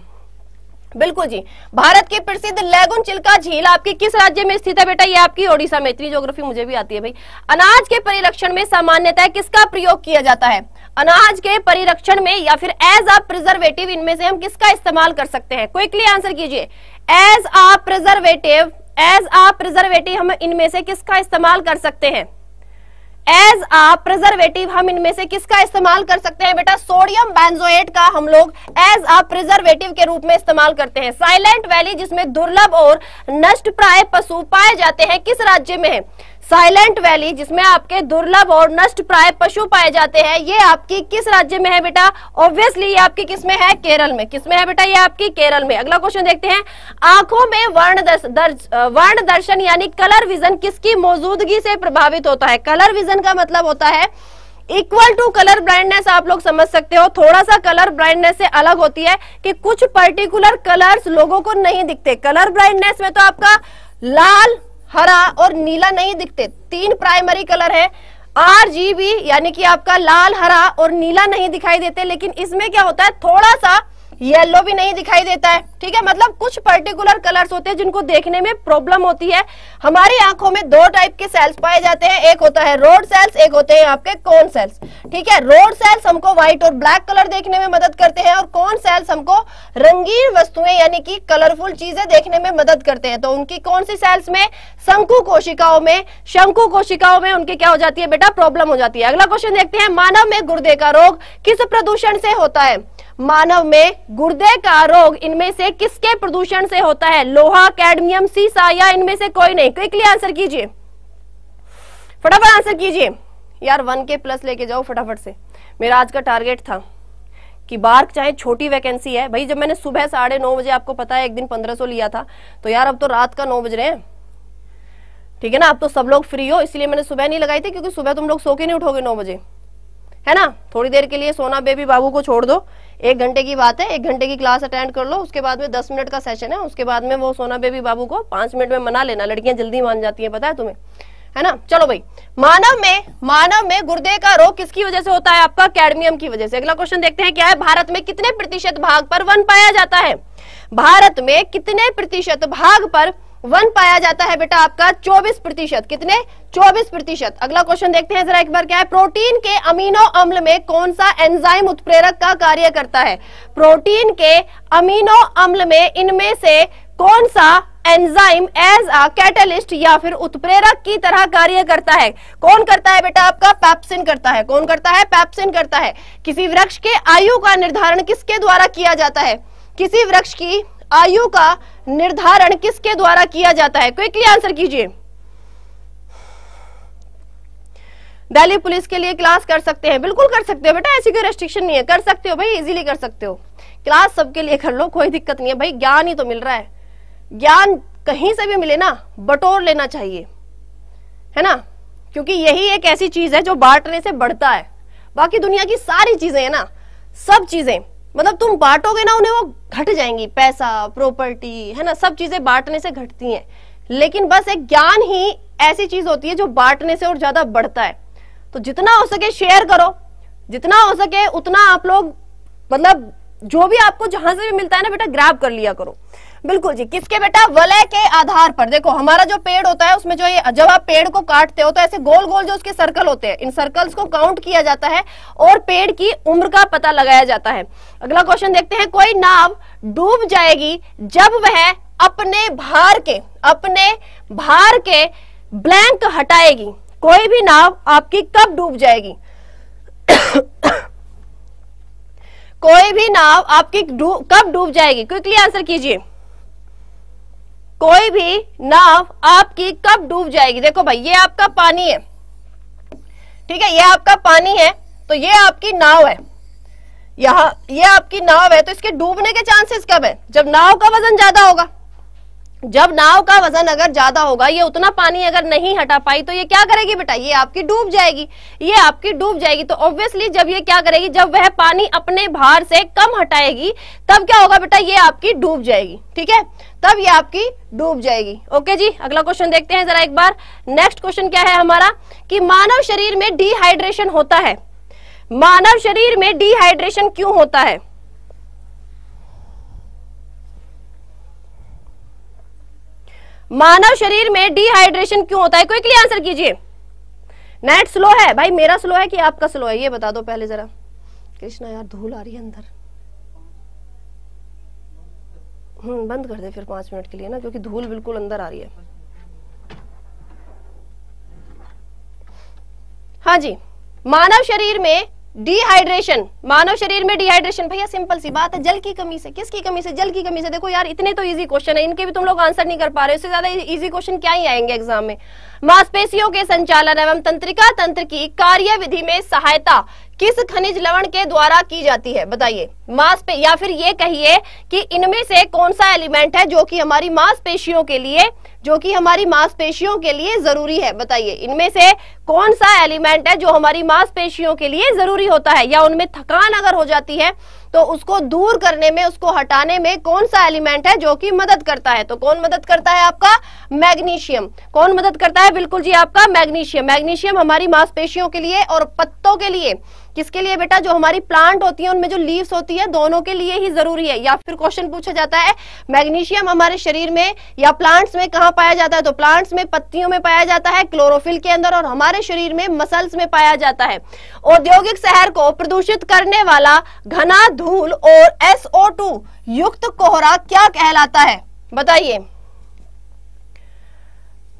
बिल्कुल जी भारत की प्रसिद्ध लेगुन चिल्का झील आपके किस राज्य में स्थित है बेटा ये आपकी ओडिशा में इतनी ज्योग्राफी मुझे भी आती है भाई अनाज के परिलक्षण में सामान्यतः किसका प्रयोग किया जाता है अनाज के परिरक्षण में या फिर एज अ प्रिजर्वेटिव इनमें से हम किसका इस्तेमाल कर सकते हैं क्विकली आंसर कीजिए as a preservative as a preservative हम इनमें से किसका इस्तेमाल कर सकते हैं एज अ प्रिजर्वेटिव हम इनमें से किसका इस्तेमाल कर सकते हैं बेटा सोडियम बैंजोएट का हम लोग एज अ प्रिजर्वेटिव के रूप में इस्तेमाल करते हैं साइलेंट वैली जिसमें दुर्लभ और नष्ट प्राय पशु पाए जाते हैं किस राज्य में है साइलेंट वैली जिसमें आपके दुर्लभ और नष्ट प्राय पशु पाए जाते हैं ये आपकी किस राज्य में है बेटा ऑब्वियसली ये आपकी किस में है केरल में किस में है बेटा ये आपकी केरल में अगला क्वेश्चन देखते हैं आंखों में वर्ण दर्श, वर्ण दर्शन यानी कलर विजन किसकी मौजूदगी से प्रभावित होता है कलर विजन का मतलब होता है इक्वल टू कलर ब्राइंडनेस आप लोग समझ सकते हो थोड़ा सा कलर ब्राइंडनेस से अलग होती है कि कुछ पर्टिकुलर कलर्स लोगों को नहीं दिखते कलर ब्राइंडनेस में तो आपका लाल हरा और नीला नहीं दिखते तीन प्राइमरी कलर है आरजीबी यानी कि आपका लाल हरा और नीला नहीं दिखाई देते लेकिन इसमें क्या होता है थोड़ा सा येलो भी नहीं दिखाई देता है ठीक है मतलब कुछ पर्टिकुलर कलर्स होते हैं जिनको देखने में प्रॉब्लम होती है हमारी आंखों में दो टाइप के सेल्स पाए जाते हैं एक होता है रोड सेल्स एक होते हैं आपके कौन सेल्स ठीक है रोड सेल्स हमको व्हाइट और ब्लैक कलर देखने में मदद करते हैं और कौन सेल्स हमको रंगीन वस्तुएं यानी कि कलरफुल चीजें देखने में मदद करते हैं तो उनकी कौन सी सेल्स में शंकु कोशिकाओं में शंकु कोशिकाओं में उनकी क्या हो जाती है बेटा प्रॉब्लम हो जाती है अगला क्वेश्चन देखते हैं मानव में गुर्दे का रोग किस प्रदूषण से होता है मानव में गुर्दे का रोग इनमें से किसके प्रदूषण से होता है लोहा कैडमियम सीसा या इनमें से कोई नहीं क्विकली आंसर कीजिए फटाफट आंसर कीजिए यार वन के प्लस लेके जाओ फटाफट से मेरा आज का टारगेट था कि बार चाहे छोटी वैकेंसी है भाई जब मैंने सुबह साढ़े नौ बजे आपको पता है एक दिन पंद्रह सौ लिया था तो यार अब तो रात का नौ बज रहे हैं ठीक है ना आप तो सब लोग फ्री हो इसलिए मैंने सुबह नहीं लगाई थी क्योंकि सुबह तुम लोग सो के नहीं उठोगे नौ बजे है ना थोड़ी देर के लिए सोना बेबी बाबू को छोड़ दो एक घंटे की बात है एक घंटे की क्लास अटेंड कर लो उसके बाद में दस मिनट का सेशन है उसके बाद में वो सोना बेबी बाबू को पांच मिनट में मना लेना लड़कियां जल्दी मान जाती है पता है तुम्हें है ना चलो भाई मानव में मानव में गुर्दे का रोग किसकी वजह से होता है आपका कैडमियम की वजह से अगला क्वेश्चन देखते हैं क्या है भारत में कितने प्रतिशत भाग पर वन पाया जाता है भारत में कितने प्रतिशत भाग पर वन पाया जाता है बेटा आपका 24 प्रतिशत कितने 24 प्रतिशत अगला क्वेश्चन देखते हैं जरा एक बार क्या है प्रोटीन के अमीनो अम्ल में कौन सा एंजाइम उत्प्रेरक का कार्य करता है प्रोटीन के अमीनो अम्ल में इनमें से कौन सा एंजाइम एज अ कैटलिस्ट या फिर उत्प्रेरक की तरह कार्य करता है कौन करता है बेटा आपका पैप्सिन करता है कौन करता है पैप्सिन करता है किसी वृक्ष के आयु का निर्धारण किसके द्वारा किया जाता है किसी वृक्ष की आयु का निर्धारण किसके द्वारा किया जाता है क्विकली आंसर कीजिए दिल्ली पुलिस के लिए क्लास कर सकते हैं बिल्कुल कर सकते हो बेटा ऐसी कोई रेस्ट्रिक्शन नहीं है कर सकते हो भाई इजीली कर सकते हो क्लास सबके लिए कर लो कोई दिक्कत नहीं है भाई ज्ञान ही तो मिल रहा है ज्ञान कहीं से भी मिले ना बटोर लेना चाहिए है ना क्योंकि यही एक ऐसी चीज है जो बांटने से बढ़ता है बाकी दुनिया की सारी चीजें है ना सब चीजें मतलब तुम बांटोगे ना उन्हें वो घट जाएंगी पैसा प्रॉपर्टी है ना सब चीजें बांटने से घटती हैं लेकिन बस एक ज्ञान ही ऐसी चीज होती है जो बांटने से और ज्यादा बढ़ता है तो जितना हो सके शेयर करो जितना हो सके उतना आप लोग मतलब जो भी आपको जहां से भी मिलता है ना बेटा ग्रैब कर लिया करो बिल्कुल जी किसके बेटा वलय के आधार पर देखो हमारा जो पेड़ होता है उसमें जो ये जब आप पेड़ को काटते हो तो ऐसे गोल गोल जो उसके सर्कल होते हैं इन सर्कल्स को काउंट किया जाता है और पेड़ की उम्र का पता लगाया जाता है अगला क्वेश्चन देखते हैं कोई नाव डूब जाएगी जब वह अपने भार के अपने भार के ब्लैंक हटाएगी कोई भी नाव आपकी कब डूब जाएगी कोई भी नाव आपकी डूब कब डूब जाएगी क्विकली आंसर कीजिए कोई भी नाव आपकी कब डूब जाएगी देखो भाई ये आपका पानी है ठीक है ये आपका पानी है तो ये आपकी नाव है यहां ये आपकी नाव है तो इसके डूबने के चांसेस कब है जब नाव का वजन ज्यादा होगा जब नाव का वजन अगर ज्यादा होगा ये उतना पानी अगर नहीं हटा पाई तो ये क्या करेगी बेटा ये आपकी डूब जाएगी ये आपकी डूब जाएगी तो ऑब्वियसली जब ये क्या करेगी जब वह पानी अपने भार से कम हटाएगी तब क्या होगा बेटा ये आपकी डूब जाएगी ठीक है तब ये आपकी डूब जाएगी ओके जी अगला क्वेश्चन देखते हैं जरा एक बार नेक्स्ट क्वेश्चन क्या है हमारा कि मानव शरीर में डिहाइड्रेशन होता है मानव शरीर में डिहाइड्रेशन क्यों होता है मानव शरीर में डिहाइड्रेशन क्यों होता है क्विकली आंसर कीजिए नेट स्लो है भाई मेरा स्लो है कि आपका स्लो है ये बता दो पहले जरा कृष्णा यार धूल आ रही है अंदर हम्म बंद कर दे फिर पांच मिनट के लिए ना क्योंकि धूल बिल्कुल अंदर आ रही है हाँ जी मानव शरीर में डिहाइड्रेशन मानव शरीर में डिहाइड्रेशन भैया सिंपल सी बात है जल की कमी से किसकी कमी से जल की कमी से देखो यार इतने तो इजी क्वेश्चन है इनके भी तुम लोग आंसर नहीं कर पा रहे उससे ज्यादा इजी क्वेश्चन क्या ही आएंगे एग्जाम में मांसपेशियों के संचालन एवं तंत्रिका तंत्र की कार्य विधि में सहायता किस खनिज लवण के द्वारा की जाती है बताइए पे या फिर ये कहिए कि इनमें से कौन सा एलिमेंट है जो कि हमारी मांसपेशियों के लिए जो कि हमारी मांसपेशियों के लिए जरूरी है बताइए इनमें से कौन सा एलिमेंट है जो हमारी मांसपेशियों के लिए जरूरी होता है या उनमें थकान अगर हो जाती है तो उसको दूर करने में उसको हटाने में कौन सा एलिमेंट है जो कि मदद करता है तो कौन मदद करता है आपका मैग्नीशियम कौन मदद करता है बिल्कुल जी आपका मैग्नीशियम मैग्नीशियम हमारी मांसपेशियों के लिए और पत्तों के लिए किसके लिए बेटा जो हमारी प्लांट होती है उनमें जो लीव्स होती है दोनों के लिए ही जरूरी है या फिर क्वेश्चन पूछा जाता है मैग्नीशियम हमारे शरीर में या प्लांट्स में कहा पाया जाता है तो प्लांट्स में पत्तियों में पाया जाता है क्लोरोफिल के अंदर और हमारे शरीर में मसल्स में पाया जाता है औद्योगिक शहर को प्रदूषित करने वाला घना धूल और एसओ युक्त कोहरा क्या कहलाता है बताइए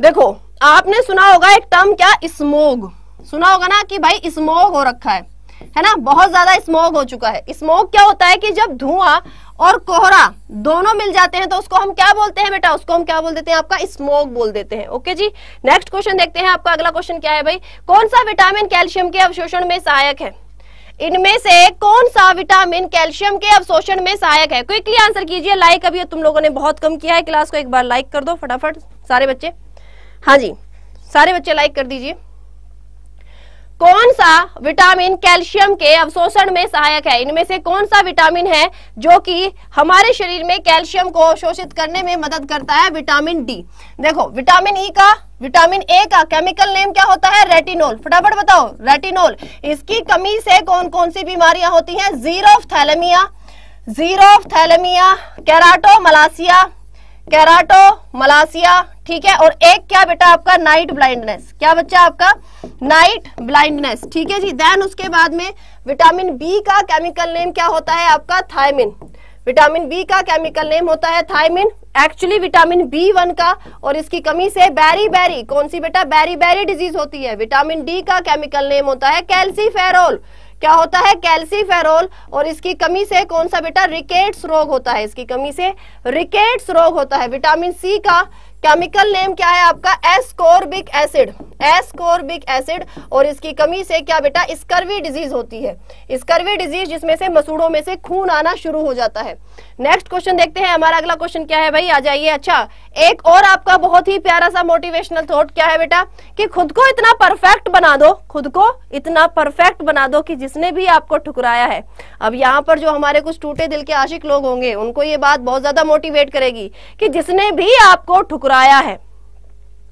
देखो आपने सुना होगा एक टर्म क्या स्मोग सुना होगा ना कि भाई स्मोग हो रखा है है ना बहुत ज्यादा स्मोक हो चुका है स्मोक क्या होता है कि जब धुआं और कोहरा दोनों मिल जाते हैं तो उसको हम क्या बोलते हैं बेटा उसको हम क्या बोल देते हैं आपका स्मोक बोल देते हैं ओके जी नेक्स्ट क्वेश्चन देखते हैं आपका अगला क्वेश्चन क्या है भाई कौन सा विटामिन कैल्शियम के अवशोषण में सहायक है इनमें से कौन सा विटामिन कैल्शियम के अवशोषण में सहायक है क्विकली आंसर कीजिए लाइक अभी तुम लोगों ने बहुत कम किया है क्लास को एक बार लाइक कर दो फटाफट सारे बच्चे हाँ जी सारे बच्चे लाइक कर दीजिए कौन सा विटामिन कैल्शियम के अवशोषण में सहायक है इनमें से कौन सा विटामिन है जो कि हमारे शरीर में कैल्शियम को अवशोषित करने में मदद करता है विटामिन डी देखो विटामिन ई e का विटामिन ए का केमिकल नेम क्या होता है रेटिनोल फटाफट बताओ रेटिनोल इसकी कमी से कौन कौन सी बीमारियां होती हैं जीरो थैलेमिया जीरो थैलेमिया मलासिया कैराटो मलासिया ठीक है और एक क्या बेटा आपका नाइट ब्लाइंडनेस क्या बच्चा आपका नाइट ब्लाइंडनेस ठीक है जी देन उसके बाद में विटामिन बी का केमिकल नेम क्या होता है आपका थायमिन विटामिन बी का केमिकल नेम होता है thiamine actually vitamin B one का और इसकी कमी से बैरी बैरी कौन सी बेटा बैरी बैरी डिजीज होती है विटामिन डी का केमिकल नेम होता है कैल्सीफेरोल क्या होता है कैल्सीफेरोल और इसकी कमी से कौन सा बेटा रिकेट्स रोग होता है इसकी कमी से रिकेट्स रोग होता है विटामिन सी का केमिकल नेम क्या है आपका एस्कोर्बिक एसिड एस्कोर्बिक एसिड और इसकी कमी से क्या बेटा स्कर्वी डिजीज होती है स्कर्वी डिजीज जिसमें से मसूड़ों में से खून आना शुरू हो जाता है नेक्स्ट क्वेश्चन देखते हैं हमारा अगला क्वेश्चन क्या है भाई आ जाइए अच्छा एक और आपका बहुत ही प्यारा सा मोटिवेशनल थॉट क्या है बेटा कि खुद को इतना परफेक्ट बना दो खुद को इतना परफेक्ट बना दो कि जिसने भी आपको ठुकराया है अब यहाँ पर जो हमारे कुछ टूटे दिल के आशिक लोग होंगे उनको ये बात बहुत ज्यादा मोटिवेट करेगी कि जिसने भी आपको ठुकरा दोहराया है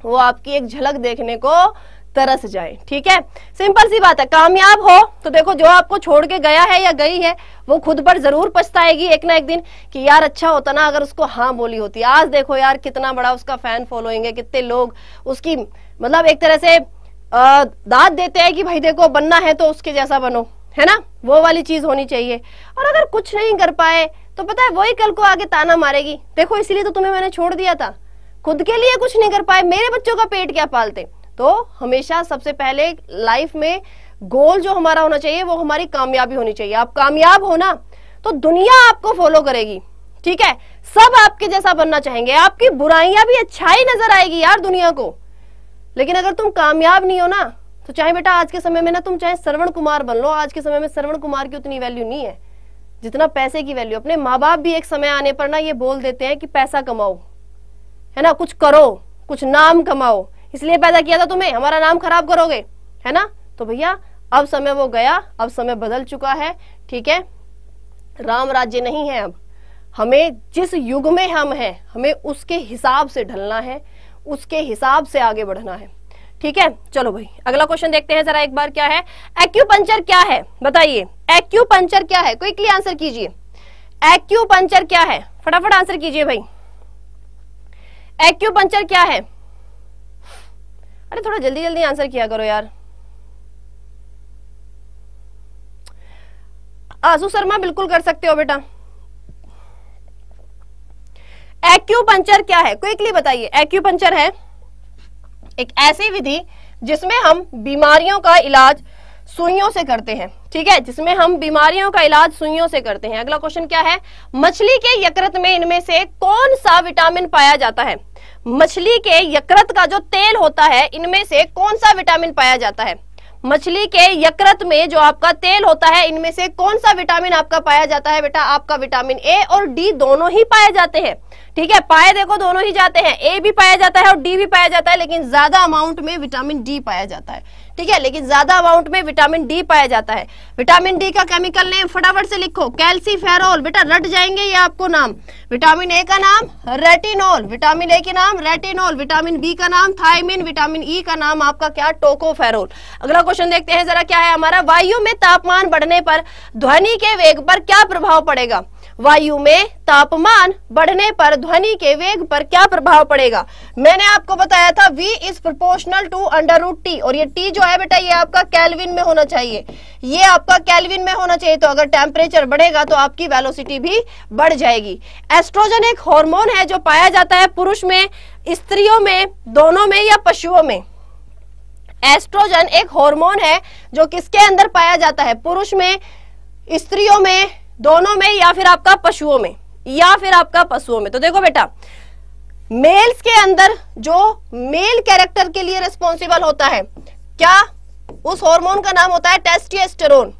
वो आपकी एक झलक देखने को तरस जाए ठीक है सिंपल सी बात है कामयाब हो तो देखो जो आपको छोड़ के गया है या गई है वो खुद पर जरूर पछताएगी एक ना एक दिन कि यार अच्छा होता ना अगर उसको हाँ बोली होती आज देखो यार कितना बड़ा उसका फैन फॉलोइंग है कितने लोग उसकी मतलब एक तरह से दाद देते हैं कि भाई देखो बनना है तो उसके जैसा बनो है ना वो वाली चीज होनी चाहिए और अगर कुछ नहीं कर पाए तो पता है वही कल को आगे ताना मारेगी देखो इसीलिए तो तुम्हें मैंने छोड़ दिया था खुद के लिए कुछ नहीं कर पाए मेरे बच्चों का पेट क्या पालते तो हमेशा सबसे पहले लाइफ में गोल जो हमारा होना चाहिए वो हमारी कामयाबी होनी चाहिए आप कामयाब हो ना तो दुनिया आपको फॉलो करेगी ठीक है सब आपके जैसा बनना चाहेंगे आपकी बुराइयां भी अच्छाई नजर आएगी यार दुनिया को लेकिन अगर तुम कामयाब नहीं हो ना तो चाहे बेटा आज के समय में ना तुम चाहे श्रवण कुमार बन लो आज के समय में श्रवण कुमार की उतनी वैल्यू नहीं है जितना पैसे की वैल्यू अपने माँ बाप भी एक समय आने पर ना ये बोल देते हैं कि पैसा कमाओ है ना कुछ करो कुछ नाम कमाओ इसलिए पैदा किया था तुम्हें हमारा नाम खराब करोगे है ना तो भैया अब समय वो गया अब समय बदल चुका है ठीक है राम राज्य नहीं है अब हमें जिस युग में हम हैं हमें उसके हिसाब से ढलना है उसके हिसाब से आगे बढ़ना है ठीक है चलो भाई अगला क्वेश्चन देखते हैं जरा एक बार क्या है पंचर क्या है बताइए पंचर क्या है क्विकली आंसर कीजिए पंचर क्या है फटाफट आंसर कीजिए भाई एक्यूपंचर क्या है अरे थोड़ा जल्दी जल्दी आंसर किया करो यार आसू शर्मा बिल्कुल कर सकते हो बेटा एक्यूपंचर क्या है क्विकली बताइए एक्यूपंचर है एक ऐसी विधि जिसमें हम बीमारियों का इलाज सुइयों से करते हैं ठीक है जिसमें हम बीमारियों का इलाज सुइयों से करते हैं अगला क्वेश्चन क्या है मछली के यकृत में इनमें से कौन सा विटामिन पाया जाता है मछली के यकृत का जो तेल होता है इनमें से कौन सा विटामिन पाया जाता है मछली के यकृत में जो आपका तेल होता है इनमें से कौन सा विटामिन आपका पाया जाता है बेटा आपका विटामिन ए और डी दोनों ही पाए जाते हैं ठीक है पाए देखो दोनों ही जाते हैं ए भी पाया जाता है और डी भी पाया जाता है लेकिन ज्यादा अमाउंट में विटामिन डी पाया जाता है ठीक है लेकिन ज्यादा अमाउंट में विटामिन डी पाया जाता है विटामिन डी का केमिकल नेम फटाफट से लिखो फेरोल बेटा रट जाएंगे ये आपको नाम विटामिन ए का नाम रेटिनोल विटामिन ए के नाम रेटिनोल विटामिन बी का नाम थायमिन विटामिन ई का नाम आपका क्या टोको अगला क्वेश्चन देखते हैं जरा क्या है हमारा वायु में तापमान बढ़ने पर ध्वनि के वेग पर क्या प्रभाव पड़ेगा वायु में तापमान बढ़ने पर ध्वनि के वेग पर क्या प्रभाव पड़ेगा मैंने आपको बताया था v is proportional to under root T और ये t जो है बेटा ये आपका कैलविन में होना चाहिए ये आपका कैलविन में होना चाहिए तो अगर टेम्परेचर बढ़ेगा तो आपकी वेलोसिटी भी बढ़ जाएगी एस्ट्रोजन एक हॉर्मोन है जो पाया जाता है पुरुष में स्त्रियों में दोनों में या पशुओं में एस्ट्रोजन एक हार्मोन है जो किसके अंदर पाया जाता है पुरुष में स्त्रियों में दोनों में या फिर आपका पशुओं में या फिर आपका पशुओं में तो देखो बेटा मेल्स के अंदर जो मेल कैरेक्टर के लिए रिस्पॉन्सिबल होता है क्या उस हार्मोन का नाम होता है टेस्टियस्टेरोन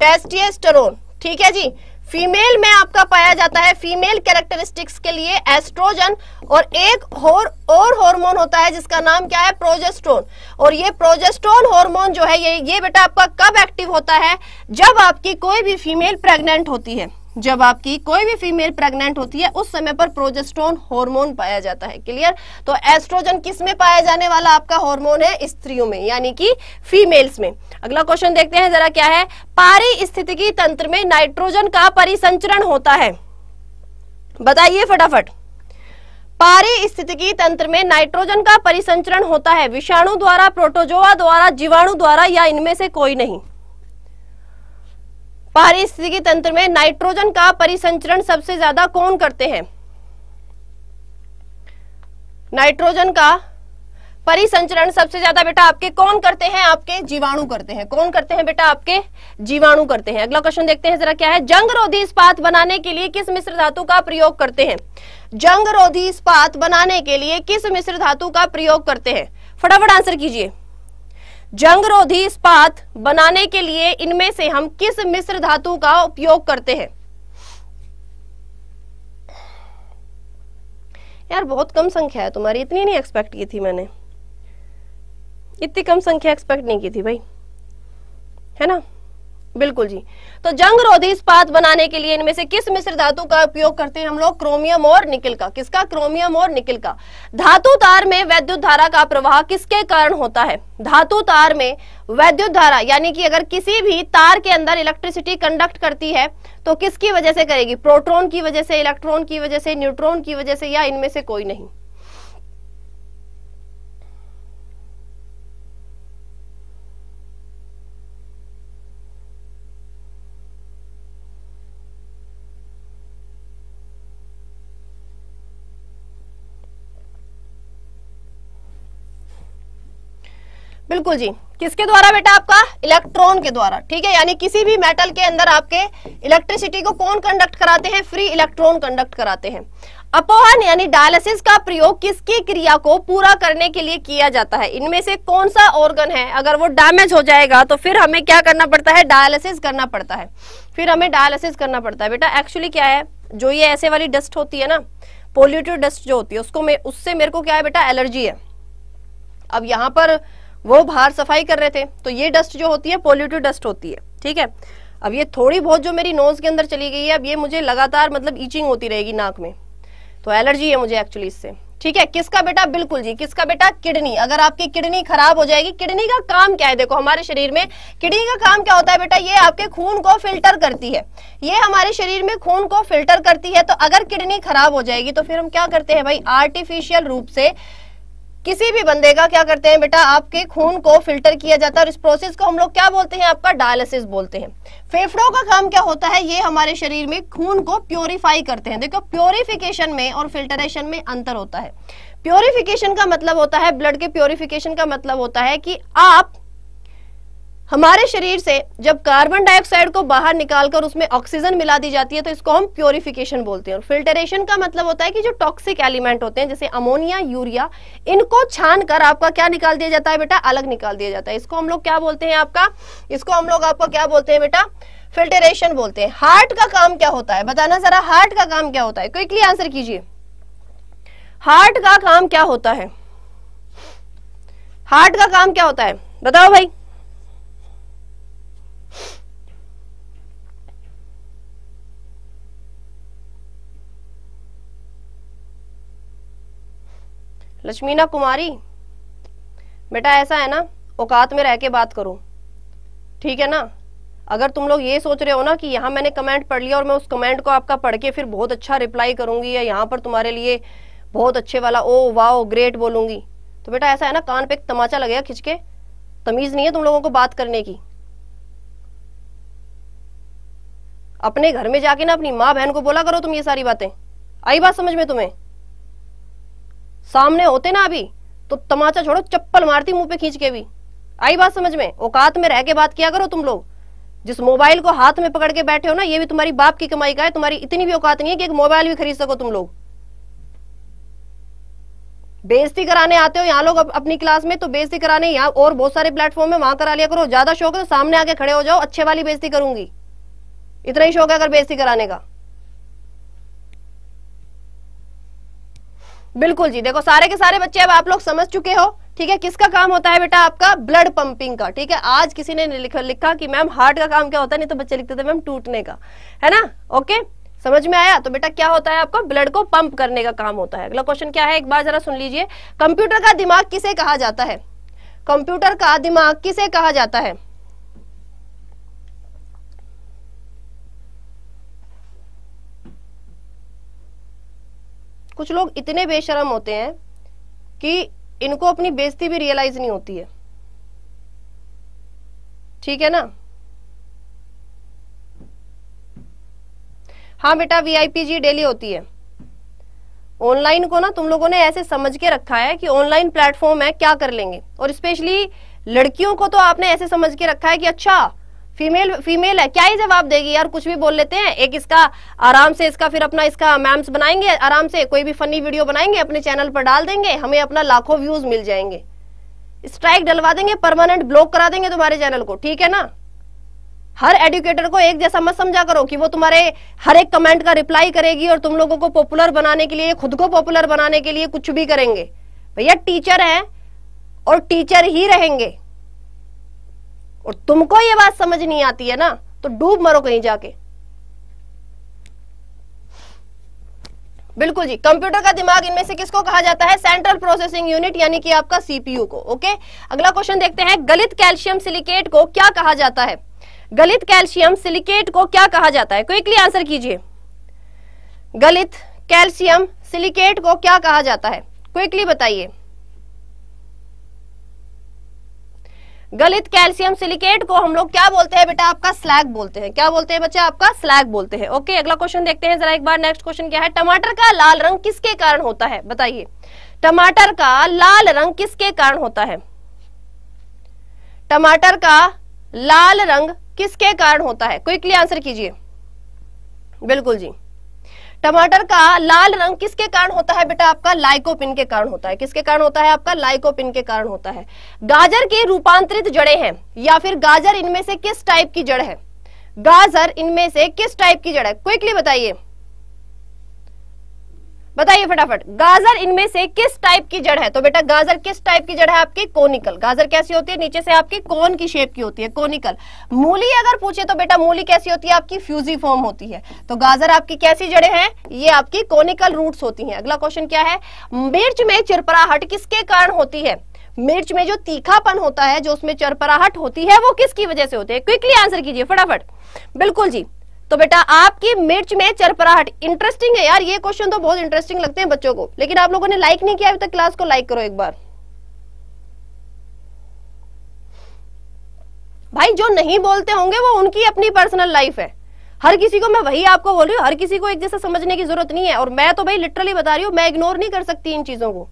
टेस्टियस्टेरोन ठीक है जी फीमेल में आपका पाया जाता है फीमेल कैरेक्टरिस्टिक्स के लिए एस्ट्रोजन और एक और और हार्मोन होता है जिसका नाम क्या है प्रोजेस्ट्रोन और ये प्रोजेस्ट्रोन हार्मोन जो है ये ये बेटा आपका कब एक्टिव होता है जब आपकी कोई भी फीमेल प्रेग्नेंट होती है जब आपकी कोई भी फीमेल प्रेग्नेंट होती है उस समय पर प्रोजेस्ट्रोन हार्मोन पाया जाता है क्लियर तो एस्ट्रोजन किस में पाया जाने वाला आपका हार्मोन है स्त्रियों में यानी कि फीमेल्स में अगला क्वेश्चन देखते हैं जरा क्या है पारी की तंत्र में नाइट्रोजन का परिसंचरण होता है बताइए फटाफट पारी की तंत्र में नाइट्रोजन का परिसंचरण होता है विषाणु द्वारा प्रोटोजोआ द्वारा जीवाणु द्वारा या इनमें से कोई नहीं पारिस्थितिकी तंत्र में नाइट्रोजन का परिसंचरण सबसे ज्यादा कौन करते हैं नाइट्रोजन का परिसंचरण सबसे ज्यादा बेटा आपके कौन करते हैं आपके जीवाणु करते हैं कौन करते हैं बेटा आपके जीवाणु करते हैं अगला क्वेश्चन देखते हैं जरा क्या है जंग रोधी इस्पात बनाने के लिए किस मिश्र धातु का प्रयोग करते हैं जंग रोधी इस्पात बनाने के लिए किस मिश्र धातु का प्रयोग करते हैं फटाफट आंसर कीजिए जंगरोधी इस्पात बनाने के लिए इनमें से हम किस मिश्र धातु का उपयोग करते हैं यार बहुत कम संख्या है तुम्हारी इतनी नहीं एक्सपेक्ट की थी मैंने इतनी कम संख्या एक्सपेक्ट नहीं की थी भाई है ना बिल्कुल जी तो जंग रोधी इस्पात बनाने के लिए इनमें से किस मिश्र धातु का उपयोग करते हैं हम लोग क्रोमियम और निकल का किसका क्रोमियम और निकल का धातु तार में वैद्युत धारा का प्रवाह किसके कारण होता है धातु तार में वैद्युत धारा यानी कि अगर किसी भी तार के अंदर इलेक्ट्रिसिटी कंडक्ट करती है तो किसकी वजह से करेगी प्रोटोन की वजह से इलेक्ट्रॉन की वजह से न्यूट्रॉन की वजह से या इनमें से कोई नहीं बिल्कुल जी किसके द्वारा बेटा आपका इलेक्ट्रॉन के द्वारा ठीक है यानी किसी भी मेटल के अंदर आपके इलेक्ट्रिसिटी को कौन कंडक्ट कराते हैं फ्री इलेक्ट्रॉन कंडक्ट कराते हैं अपोहन यानी डायलिसिस का प्रयोग किसकी क्रिया को पूरा करने के लिए किया जाता है इनमें से कौन सा ऑर्गन है अगर वो डैमेज हो जाएगा तो फिर हमें क्या करना पड़ता है डायलिसिस करना पड़ता है फिर हमें डायलिसिस करना पड़ता है बेटा एक्चुअली क्या है जो ये ऐसे वाली डस्ट होती है ना पोल्यूटेड डस्ट जो होती है उसको उससे मेरे को क्या है बेटा एलर्जी है अब यहाँ पर वो बाहर सफाई कर रहे थे तो ये डस्ट जो होती है पोल्यूटेड डस्ट होती है ठीक है अब ये थोड़ी बहुत जो मेरी नोज के अंदर चली गई है अब ये मुझे लगातार मतलब ईचिंग होती रहेगी नाक में तो एलर्जी है मुझे एक्चुअली इससे ठीक है किसका बेटा बिल्कुल जी किसका बेटा किडनी अगर आपकी किडनी खराब हो जाएगी किडनी का काम क्या है देखो हमारे शरीर में किडनी का काम क्या होता है बेटा ये आपके खून को फिल्टर करती है ये हमारे शरीर में खून को फिल्टर करती है तो अगर किडनी खराब हो जाएगी तो फिर हम क्या करते हैं भाई आर्टिफिशियल रूप से किसी भी बंदे का क्या करते हैं बेटा आपके खून को फिल्टर किया जाता है और इस प्रोसेस को हम लोग क्या बोलते हैं आपका डायलिसिस बोलते हैं फेफड़ों का काम क्या होता है ये हमारे शरीर में खून को प्योरीफाई करते हैं देखो प्योरिफिकेशन में और फिल्टरेशन में अंतर होता है प्योरिफिकेशन का मतलब होता है ब्लड के प्योरिफिकेशन का मतलब होता है कि आप हमारे शरीर से जब कार्बन डाइऑक्साइड को बाहर निकालकर उसमें ऑक्सीजन मिला दी जाती है तो इसको हम प्योरिफिकेशन बोलते हैं और फिल्टरेशन का मतलब होता है कि जो टॉक्सिक एलिमेंट होते हैं जैसे अमोनिया यूरिया इनको छान कर आपका क्या निकाल दिया जाता है बेटा अलग निकाल दिया जाता है इसको हम लोग क्या बोलते हैं आपका इसको हम लोग आपका क्या बोलते हैं बेटा फिल्टरेशन बोलते हैं हार्ट का काम क्या होता है बताना जरा हार्ट का काम क्या होता है क्विकली आंसर कीजिए हार्ट का काम क्या होता है हार्ट का काम क्या होता है बताओ भाई लक्ष्मीना कुमारी बेटा ऐसा है ना औकात में रह के बात करो ठीक है ना अगर तुम लोग ये सोच रहे हो ना कि यहाँ मैंने कमेंट पढ़ लिया और मैं उस कमेंट को आपका पढ़ के फिर बहुत अच्छा रिप्लाई करूंगी या यहाँ पर तुम्हारे लिए बहुत अच्छे वाला ओ वाओ ग्रेट बोलूंगी तो बेटा ऐसा है ना कान पे एक तमाचा लगेगा खिंच के तमीज नहीं है तुम लोगों को बात करने की अपने घर में जाके ना अपनी माँ बहन को बोला करो तुम ये सारी बातें आई बात समझ में तुम्हें सामने होते ना अभी तो तमाचा छोड़ो चप्पल मारती मुंह पे खींच के भी आई बात समझ में औकात में रह के बात किया करो तुम लोग जिस मोबाइल को हाथ में पकड़ के बैठे हो ना ये भी तुम्हारी बाप की कमाई का है तुम्हारी इतनी भी औकात नहीं है कि एक मोबाइल भी खरीद सको तुम लोग बेजती कराने आते हो यहाँ लोग अपनी क्लास में तो बेजती कराने यहाँ और बहुत सारे प्लेटफॉर्म में वहां करा लिया करो ज्यादा शौक है तो सामने आके खड़े हो जाओ अच्छे वाली बेजती करूंगी इतना ही शौक है अगर बेजती कराने का बिल्कुल जी देखो सारे के सारे बच्चे अब आप लोग समझ चुके हो ठीक है किसका काम होता है बेटा आपका ब्लड पंपिंग का ठीक है आज किसी ने लिखा लिखा कि मैम हार्ट का काम क्या होता है नहीं तो बच्चे लिखते थे मैम टूटने का है ना ओके समझ में आया तो बेटा क्या होता है आपका ब्लड को पंप करने का काम होता है अगला क्वेश्चन क्या है एक बार जरा सुन लीजिए कंप्यूटर का दिमाग किसे कहा जाता है कंप्यूटर का दिमाग किसे कहा जाता है कुछ लोग इतने बेशरम होते हैं कि इनको अपनी बेजती भी रियलाइज नहीं होती है ठीक है ना हाँ बेटा वीआईपी जी डेली होती है ऑनलाइन को ना तुम लोगों ने ऐसे समझ के रखा है कि ऑनलाइन प्लेटफॉर्म है क्या कर लेंगे और स्पेशली लड़कियों को तो आपने ऐसे समझ के रखा है कि अच्छा फीमेल फीमेल है क्या ही जवाब देगी यार कुछ भी बोल लेते हैं एक इसका आराम से इसका फिर अपना इसका मैम्स बनाएंगे आराम से कोई भी फनी वीडियो बनाएंगे अपने चैनल पर डाल देंगे हमें अपना लाखों व्यूज मिल जाएंगे स्ट्राइक डलवा देंगे परमानेंट ब्लॉक करा देंगे तुम्हारे चैनल को ठीक है ना हर एडुकेटर को एक जैसा मत समझा करो कि वो तुम्हारे हर एक कमेंट का रिप्लाई करेगी और तुम लोगों को पॉपुलर बनाने के लिए खुद को पॉपुलर बनाने के लिए कुछ भी करेंगे भैया टीचर है और टीचर ही रहेंगे और तुमको ये बात समझ नहीं आती है ना तो डूब मरो कहीं जाके बिल्कुल जी कंप्यूटर का दिमाग इनमें से किसको कहा जाता है सेंट्रल प्रोसेसिंग यूनिट यानी कि आपका सीपीयू को ओके अगला क्वेश्चन देखते हैं गलित कैल्शियम सिलिकेट को क्या कहा जाता है गलित कैल्शियम सिलिकेट को क्या कहा जाता है क्विकली आंसर कीजिए गलित कैल्शियम सिलिकेट को क्या कहा जाता है क्विकली बताइए गलित कैल्शियम सिलिकेट को हम लोग क्या बोलते हैं बेटा आपका स्लैग बोलते हैं क्या बोलते हैं बच्चे आपका स्लैग बोलते हैं ओके अगला क्वेश्चन देखते हैं जरा एक बार नेक्स्ट क्वेश्चन क्या है टमाटर का लाल रंग किसके कारण होता है बताइए टमाटर का लाल रंग किसके कारण होता है टमाटर का लाल रंग किसके कारण होता है क्विकली आंसर कीजिए बिल्कुल जी टमाटर का लाल रंग किसके कारण होता है बेटा आपका लाइकोपिन के कारण होता है किसके कारण होता है आपका लाइकोपिन के कारण होता है गाजर के रूपांतरित जड़े हैं या फिर गाजर इनमें से किस टाइप की जड़ है गाजर इनमें से किस टाइप की जड़ है क्विकली बताइए बताइए फटाफट गाजर इनमें से किस टाइप की जड़ है तो बेटा गाजर किस टाइप की जड़ है आपकी कोनिकल गाजर कैसी होती है नीचे से आपकी कौन की शेप की होती है कोनिकल मूली अगर पूछे तो बेटा मूली कैसी होती है आपकी फ्यूजी फॉर्म होती है तो गाजर आपकी कैसी जड़े हैं ये आपकी कोनिकल रूट्स होती है अगला क्वेश्चन क्या है मिर्च में चिरपराहट किसके कारण होती है मिर्च में जो तीखापन होता है जो उसमें चरपराहट होती है वो किसकी वजह से होती है क्विकली आंसर कीजिए फटाफट बिल्कुल जी तो बेटा आपकी मिर्च में चरपराहट इंटरेस्टिंग है यार ये क्वेश्चन तो बहुत इंटरेस्टिंग लगते हैं बच्चों को लेकिन आप लोगों ने लाइक नहीं किया अभी तक क्लास को लाइक करो एक बार भाई जो नहीं बोलते होंगे वो उनकी अपनी पर्सनल लाइफ है हर किसी को मैं वही आपको बोल रही हूँ हर किसी को एक जैसा समझने की जरूरत नहीं है और मैं तो भाई लिटरली बता रही हूँ मैं इग्नोर नहीं कर सकती इन चीजों को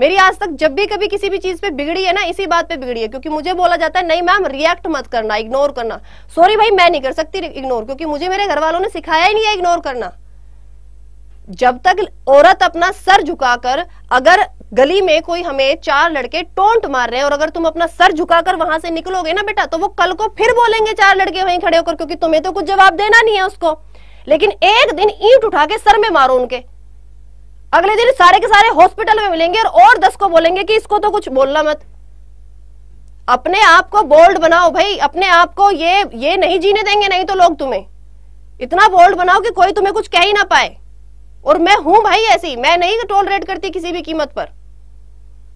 मेरी आज तक जब भी कभी किसी भी चीज पे बिगड़ी है ना इसी बात पे बिगड़ी है क्योंकि मुझे बोला जाता है नहीं मैम रिएक्ट मत करना इग्नोर करना सॉरी भाई मैं नहीं कर सकती इग्नोर क्योंकि मुझे मेरे घर वालों ने सिखाया ही नहीं है इग्नोर करना जब तक औरत अपना सर झुकाकर अगर गली में कोई हमें चार लड़के टोंट मार रहे हैं और अगर तुम अपना सर झुकाकर वहां से निकलोगे ना बेटा तो वो कल को फिर बोलेंगे चार लड़के वहीं खड़े होकर क्योंकि तुम्हें तो कुछ जवाब देना नहीं है उसको लेकिन एक दिन ईंट उठा के सर में मारो उनके अगले दिन सारे के सारे हॉस्पिटल में मिलेंगे और, और दस को बोलेंगे कि इसको तो कुछ बोलना मत अपने आप को बोल्ड बनाओ भाई अपने आप को ये ये नहीं जीने देंगे नहीं तो लोग तुम्हें इतना बोल्ड बनाओ कि कोई तुम्हें कुछ कह ही ना पाए और मैं हूं भाई ऐसी मैं नहीं टोल रेट करती किसी भी कीमत पर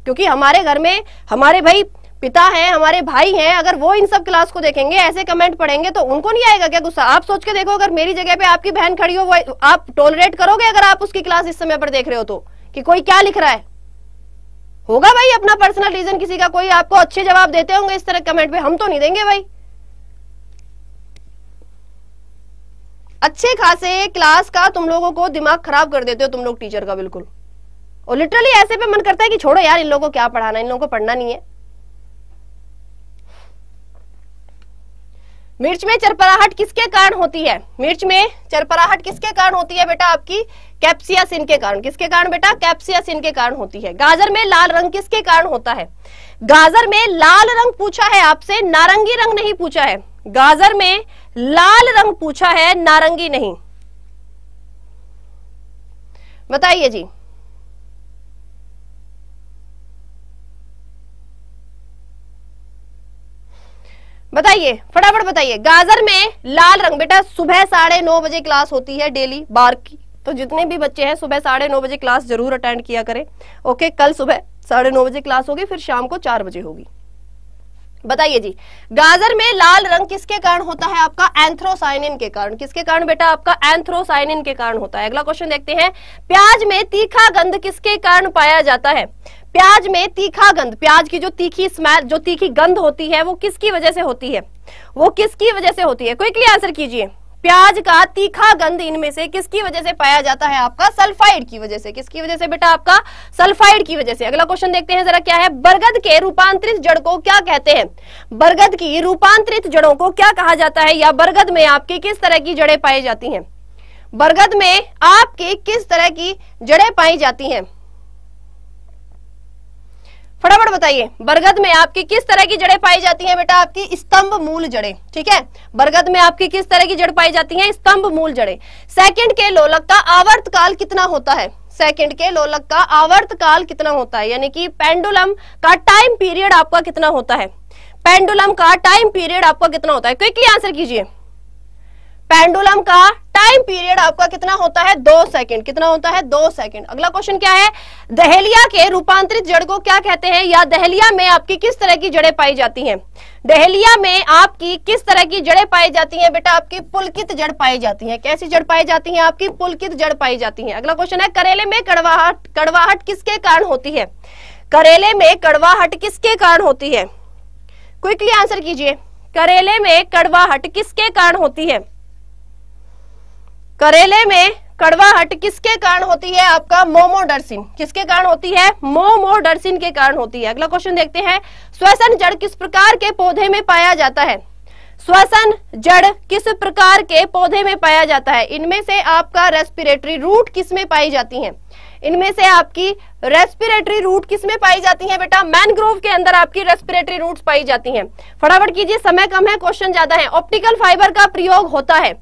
क्योंकि हमारे घर में हमारे भाई पिता हैं हमारे भाई हैं अगर वो इन सब क्लास को देखेंगे ऐसे कमेंट पढ़ेंगे तो उनको नहीं आएगा क्या गुस्सा आप सोच के देखो अगर मेरी जगह पे आपकी बहन खड़ी हो वो आप टोलरेट करोगे अगर आप उसकी क्लास इस समय पर देख रहे हो तो कि कोई क्या लिख रहा है होगा भाई अपना पर्सनल रीजन किसी का कोई आपको अच्छे जवाब देते होंगे इस तरह कमेंट पे हम तो नहीं देंगे भाई अच्छे खासे क्लास का तुम लोगों को दिमाग खराब कर देते हो तुम लोग टीचर का बिल्कुल और लिटरली ऐसे पे मन करता है कि छोड़ो यार इन लोगों को क्या पढ़ाना इन लोगों को पढ़ना नहीं है मिर्च में चरपराहट किसके कारण होती है मिर्च में चरपराहट किसके कारण होती है बेटा आपकी कैप्सियासिन के कारण किसके कारण बेटा कैप्सियासिन के कारण होती है गाजर में लाल रंग किसके कारण होता है गाजर में लाल रंग पूछा है आपसे नारंगी रंग नहीं पूछा है गाजर में लाल रंग पूछा है नारंगी नहीं बताइए जी बताइए फटाफट बताइए गाजर में लाल रंग बेटा सुबह साढ़े नौ बजे क्लास होती है डेली बार की तो जितने भी बच्चे हैं सुबह साढ़े नौ बजे क्लास जरूर अटेंड किया करें ओके कल सुबह साढ़े नौ बजे क्लास होगी फिर शाम को चार बजे होगी बताइए जी गाजर में लाल रंग किसके कारण होता है आपका एंथ्रोसाइनिन के कारण किसके कारण बेटा आपका एंथ्रोसाइनिन के कारण होता है अगला क्वेश्चन देखते हैं प्याज में तीखा गंध किसके कारण पाया जाता है प्याज में तीखा गंध प्याज की जो तीखी स्मेल जो तीखी गंध होती है वो किसकी वजह से होती है वो किसकी वजह से होती है क्विकली आंसर कीजिए प्याज का तीखा गंध इनमें से किसकी वजह से पाया जाता है आपका सल्फाइड की वजह से किसकी वजह से बेटा आपका सल्फाइड की वजह से अगला क्वेश्चन देखते हैं जरा क्या है बरगद के रूपांतरित जड़ को क्या कहते हैं बरगद की रूपांतरित जड़ों को क्या कहा जाता है या बरगद में आपके किस तरह की जड़ें पाई जाती हैं बरगद में आपके किस तरह की जड़ें पाई जाती हैं फटाफट बताइए बरगद में आपकी किस तरह की जड़ें पाई जाती हैं बेटा आपकी स्तंभ मूल जड़ें ठीक है बरगद में आपकी किस तरह की जड़ पाई जाती हैं स्तंभ मूल जड़ें सेकंड के लोलक का आवर्त काल कितना होता है सेकंड के लोलक का आवर्त काल कितना होता है यानी कि पेंडुलम का टाइम पीरियड आपका कितना होता है पेंडुलम का टाइम पीरियड आपका कितना होता है क्विकली आंसर कीजिए पेंडुलम का टाइम पीरियड आपका कितना होता है दो सेकंड कितना होता है दो सेकंड अगला क्वेश्चन क्या है दहलिया के रूपांतरित जड़ को क्या कहते हैं या दहलिया में आपकी किस तरह की जड़ें पाई जाती हैं दहलिया में आपकी किस तरह की जड़ें पाई जाती हैं बेटा आपकी पुलकित जड़ पाई जाती हैं कैसी जड़ पाई जाती है आपकी पुलकित जड़ पाई जाती है अगला क्वेश्चन है करेले में कड़वाहट कड़वाहट किसके कारण होती है करेले में कड़वाहट किसके कारण होती है क्विकली आंसर कीजिए करेले में कड़वाहट किसके कारण होती है करेले में कड़वाहट किसके कारण होती है आपका मोमोडर्सिन किसके कारण होती है मोमोडर्सिन के कारण होती है अगला क्वेश्चन देखते हैं श्वसन जड़ किस प्रकार के पौधे में पाया जाता है श्वसन जड़ किस प्रकार के पौधे में पाया जाता है इनमें से आपका रेस्पिरेटरी रूट किस में पाई जाती है इनमें से आपकी रेस्पिरेटरी रूट किस में पाई जाती है बेटा मैनग्रोव के अंदर आपकी रेस्पिरेटरी रूट पाई जाती है फटाफट कीजिए समय कम है क्वेश्चन ज्यादा है ऑप्टिकल फाइबर का प्रयोग होता है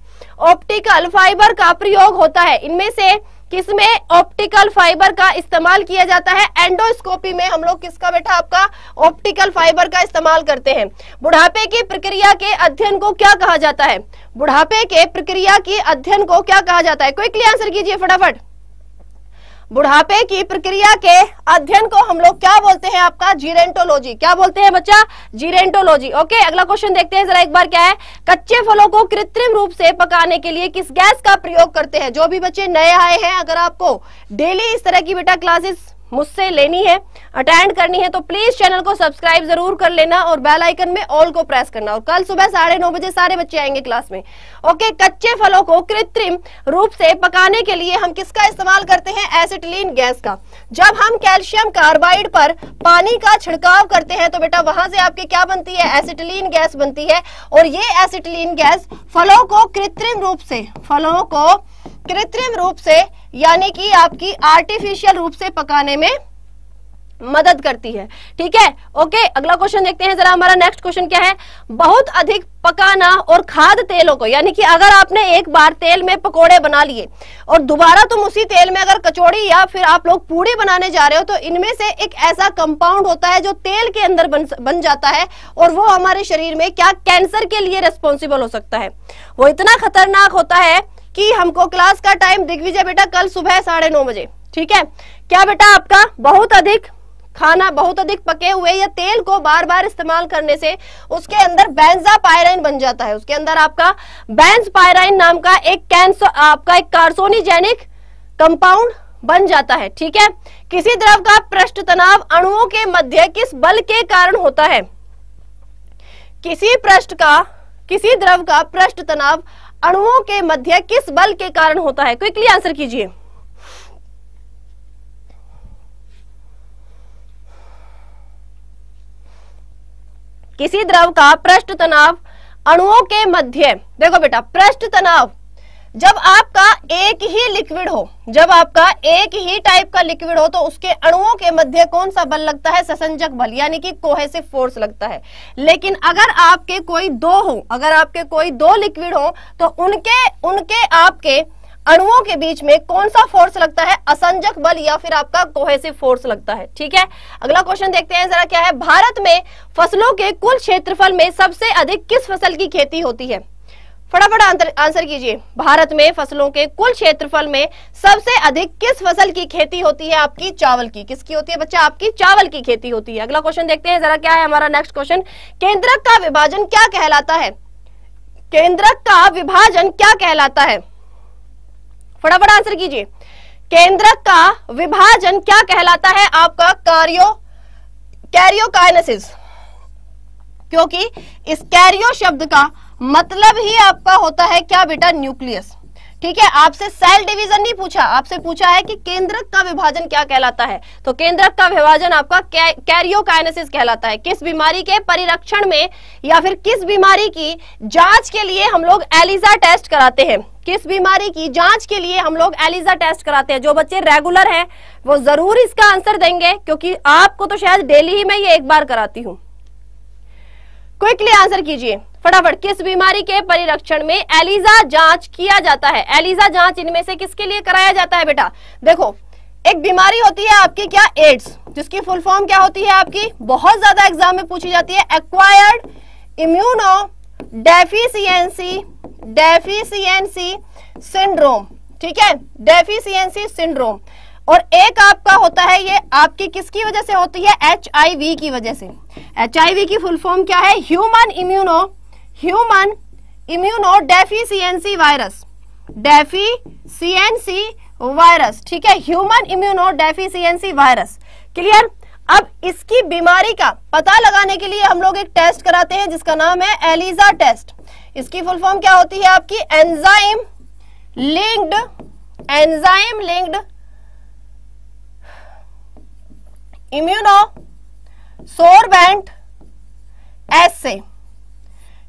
ऑप्टिकल फाइबर का प्रयोग होता है इनमें से किसमें ऑप्टिकल फाइबर का इस्तेमाल किया जाता है एंडोस्कोपी में हम लोग किसका बेटा आपका ऑप्टिकल फाइबर का इस्तेमाल करते हैं बुढ़ापे की प्रक्रिया के अध्ययन को क्या कहा जाता है बुढ़ापे के प्रक्रिया के अध्ययन को क्या कहा जाता है क्विकली आंसर कीजिए फटाफट बुढ़ापे की प्रक्रिया के अध्ययन को हम लोग क्या बोलते हैं आपका जीरेंटोलॉजी क्या बोलते हैं बच्चा जीरेंटोलॉजी ओके अगला क्वेश्चन देखते हैं जरा एक बार क्या है कच्चे फलों को कृत्रिम रूप से पकाने के लिए किस गैस का प्रयोग करते हैं जो भी बच्चे नए आए हैं अगर आपको डेली इस तरह की बेटा क्लासेस मुझसे लेनी है अटेंड करनी है तो प्लीज चैनल को सब्सक्राइब जरूर कर लेना और बेल आइकन में ऑल को प्रेस करना और कल सुबह साढ़े नौ बजे सारे बच्चे आएंगे क्लास में ओके कच्चे फलों को कृत्रिम रूप से पकाने के लिए हम किसका इस्तेमाल करते हैं एसिटिलीन गैस का जब हम कैल्शियम कार्बाइड पर पानी का छिड़काव करते हैं तो बेटा वहां से आपके क्या बनती है एसिटिलीन गैस बनती है और ये एसिटिलीन गैस फलों को कृत्रिम रूप से फलों को कृत्रिम रूप से यानी कि आपकी आर्टिफिशियल रूप से पकाने में मदद करती है ठीक है ओके अगला क्वेश्चन देखते हैं जरा हमारा नेक्स्ट क्वेश्चन क्या है बहुत अधिक पकाना और खाद तेलों को यानी कि अगर आपने एक बार तेल में पकोड़े बना लिए और दोबारा तुम उसी तेल में अगर कचौड़ी या फिर आप लोग पूड़ी बनाने जा रहे हो तो इनमें से एक ऐसा कंपाउंड होता है जो तेल के अंदर बन, बन जाता है और वो हमारे शरीर में क्या कैंसर के लिए रेस्पॉन्सिबल हो सकता है वो इतना खतरनाक होता है कि हमको क्लास का टाइम दिग्विजय बेटा कल सुबह साढ़े नौ बजे ठीक है क्या बेटा आपका बहुत अधिक खाना बहुत अधिक पके हुए या तेल को बार बार इस्तेमाल करने से उसके अंदर बैंजा पायराइन बन जाता है उसके अंदर आपका बैंज पायराइन नाम का एक कैंसर आपका एक कार्सोनिजेनिक कंपाउंड बन जाता है ठीक है किसी द्रव का पृष्ठ तनाव अणुओं के मध्य किस बल के कारण होता है किसी पृष्ठ का किसी द्रव का पृष्ठ तनाव अणुओं के मध्य किस बल के कारण होता है क्विकली आंसर कीजिए किसी द्रव का पृष्ठ तनाव अणुओं के मध्य देखो बेटा पृष्ठ तनाव जब आपका एक ही लिक्विड हो जब आपका एक ही टाइप का लिक्विड हो तो उसके अणुओं के मध्य कौन सा बल लगता है ससंजक बल यानी कि कोहेसिव फोर्स लगता है लेकिन अगर आपके कोई दो हो अगर आपके कोई दो लिक्विड हो तो उनके उनके आपके अणुओं के बीच में कौन सा फोर्स लगता है असंजक बल या फिर आपका कोहेसिव फोर्स लगता है ठीक है अगला क्वेश्चन देखते हैं जरा क्या है भारत में फसलों के कुल क्षेत्रफल में सबसे अधिक किस फसल की खेती होती है फटाफट आंसर आंसर कीजिए भारत में फसलों के कुल क्षेत्रफल में सबसे अधिक किस फसल की खेती होती है आपकी चावल की किसकी होती है बच्चा आपकी चावल की खेती होती है अगला क्वेश्चन देखते हैं जरा क्या है हमारा नेक्स्ट क्वेश्चन केंद्रक का विभाजन क्या कहलाता है केंद्रक का विभाजन क्या कहलाता है फटाफट आंसर कीजिए केंद्रक का विभाजन क्या कहलाता है आपका कार्यो कैरियोकाइनेसिस क्योंकि इस कैरियो शब्द का मतलब ही आपका होता है क्या बेटा न्यूक्लियस ठीक है आपसे सेल डिवीजन नहीं पूछा आपसे पूछा है कि केंद्रक का विभाजन क्या कहलाता है तो केंद्रक का विभाजन आपका कैरियोकाइनेसिस कहलाता है किस बीमारी के परिरक्षण में या फिर किस बीमारी की जांच के लिए हम लोग एलिजा टेस्ट कराते हैं किस बीमारी की जांच के लिए हम लोग एलिजा टेस्ट कराते हैं जो बच्चे रेगुलर है वो जरूर इसका आंसर देंगे क्योंकि आपको तो शायद डेली ही मैं ये एक बार कराती हूं क्विकली आंसर कीजिए फटाफट किस बीमारी के परिरक्षण में एलिजा जांच किया जाता है एलिजा जांच इनमें से किसके लिए कराया जाता है बेटा देखो एक बीमारी होती है आपकी क्या एड्स जिसकी फुल फॉर्म क्या होती है आपकी बहुत ज्यादा एग्जाम में पूछी जाती है acquired immuno deficiency deficiency syndrome ठीक है डेफिशियंसी सिंड्रोम और एक आपका होता है ये आपकी किसकी वजह से होती है एच की वजह से एच की फुल फॉर्म क्या है human immuno human immuno deficiency virus deficiency virus ठीक है human immuno deficiency virus clear अब इसकी बीमारी का पता लगाने के लिए हम लोग एक टेस्ट कराते हैं जिसका नाम है एलिजा टेस्ट इसकी फुल फॉर्म क्या होती है आपकी enzyme linked enzyme linked immuno sorbent assay से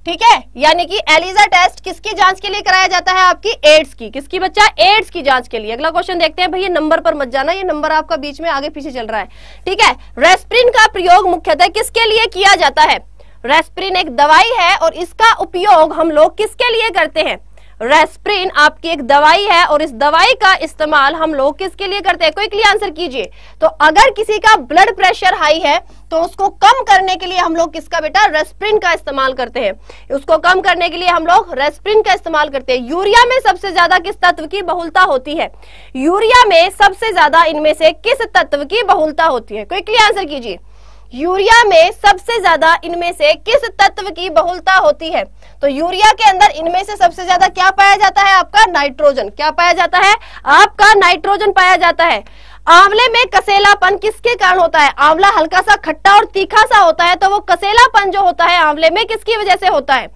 ठीक है यानी कि एलिजा टेस्ट किसकी जांच के लिए कराया जाता है आपकी एड्स की किसकी बच्चा एड्स की जांच के लिए अगला क्वेश्चन देखते हैं भैया नंबर पर मत जाना ये नंबर आपका बीच में आगे पीछे चल रहा है ठीक है रेस्प्रिन का प्रयोग मुख्यतः किसके लिए किया जाता है रेस्प्रिन एक दवाई है और इसका उपयोग हम लोग किसके लिए करते हैं रेस्प्रिन आपकी एक दवाई है और इस दवाई का इस्तेमाल हम लोग किसके लिए करते हैं क्विकली आंसर कीजिए तो अगर किसी का ब्लड प्रेशर हाई है तो उसको कम करने के लिए हम लोग किसका बेटा रेस्प्रिन का इस्तेमाल करते हैं उसको कम करने के लिए हम लोग रेस्प्रिन का इस्तेमाल करते हैं यूरिया में सबसे ज्यादा किस तत्व की बहुलता होती है यूरिया में सबसे ज्यादा इनमें से किस तत्व की बहुलता होती है क्विकली आंसर कीजिए यूरिया में सबसे ज्यादा इनमें से किस तत्व की बहुलता होती है तो यूरिया के अंदर इनमें से सबसे ज्यादा क्या पाया जाता है आपका नाइट्रोजन क्या पाया जाता है आपका नाइट्रोजन पाया जाता है आंवले में कसेलापन किसके कारण होता है आंवला हल्का सा खट्टा और तीखा सा होता है तो वो कसेलापन जो होता है आंवले में किसकी वजह से होता है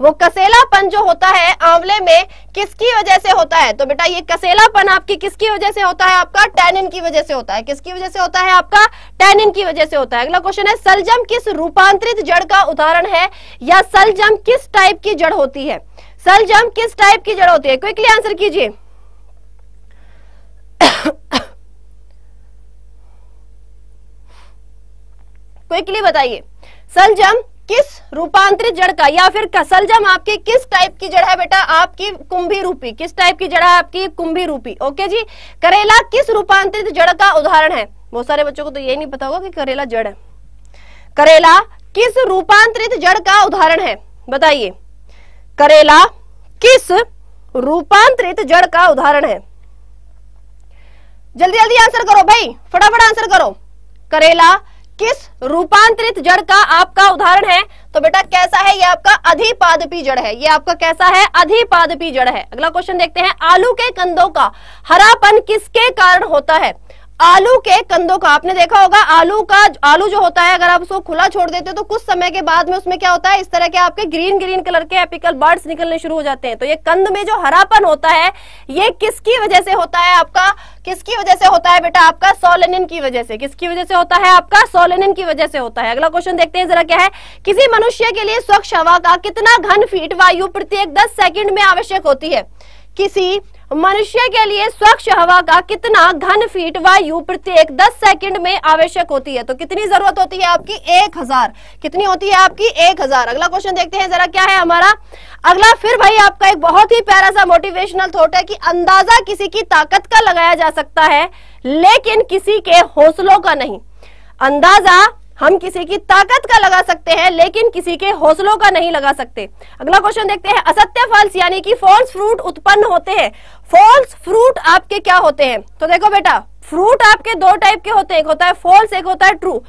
वो कसेलापन जो होता है आंवले में किसकी वजह से होता है तो बेटा ये कसेलापन आपकी किसकी वजह से होता है आपका टैनिन की वजह से होता है किसकी वजह से होता है आपका टैनिन की वजह से होता है अगला क्वेश्चन है सलजम किस रूपांतरित जड़ का उदाहरण है या सलजम किस टाइप की जड़ होती है सलजम किस टाइप की जड़ होती है क्विकली आंसर कीजिए क्विकली बताइए सलजम किस रूपांतरित जड़ का या फिर कसलजम आपकी किस टाइप की जड़ है बेटा आपकी कुंभी रूपी किस टाइप की जड़ है आपकी कुंभी रूपी ओके जी करेला किस रूपांतरित जड़ का उदाहरण है बहुत सारे बच्चों को तो यही नहीं पता होगा कि करेला जड़ है करेला किस रूपांतरित जड़ का उदाहरण है बताइए करेला किस रूपांतरित जड़ का उदाहरण है जल्दी जल्दी आंसर करो भाई फटाफट आंसर करो करेला किस रूपांतरित जड़ का आपका उदाहरण है तो बेटा कैसा है ये आपका अधिपादपी जड़ है ये आपका कैसा है अधिपादपी जड़ है अगला क्वेश्चन देखते हैं आलू के कंदों का हरापन किसके कारण होता है आलू के कंदों का आपने देखा होगा आलू का आलू जो होता है अगर आप उसको खुला छोड़ देते हो तो कुछ समय के बाद में उसमें क्या होता है इस तरह के आपके ग्रीन ग्रीन कलर के एपिकल बर्ड्स निकलने शुरू हो जाते हैं तो ये कंद में जो हरापन होता है ये किसकी वजह से होता है आपका किसकी वजह से होता है बेटा आपका सोलेनिन की वजह से किसकी वजह से होता है आपका सोलेनिन की वजह से होता है अगला क्वेश्चन देखते हैं जरा क्या है किसी मनुष्य के लिए स्वच्छ हवा का कितना घन फीट वायु प्रत्येक दस सेकेंड में आवश्यक होती है किसी मनुष्य के लिए स्वच्छ हवा का कितना घन फीट वायु प्रत्येक 10 सेकंड में आवश्यक होती है तो कितनी जरूरत होती है आपकी एक हजार कितनी होती है आपकी एक हजार अगला क्वेश्चन देखते हैं जरा क्या है हमारा अगला फिर भाई आपका एक बहुत ही प्यारा सा मोटिवेशनल थॉट है कि अंदाजा किसी की ताकत का लगाया जा सकता है लेकिन किसी के हौसलों का नहीं अंदाजा हम किसी की ताकत का लगा सकते हैं लेकिन किसी के हौसलों का नहीं लगा सकते अगला क्वेश्चन देखते हैं असत्य फल्स यानी कि फॉल्स फ्रूट उत्पन्न होते हैं फॉल्स फ्रूट आपके क्या होते हैं तो देखो बेटा फ्रूट आपके दो टाइप के होते हैं एक होता है फॉल्स एक होता है ट्रू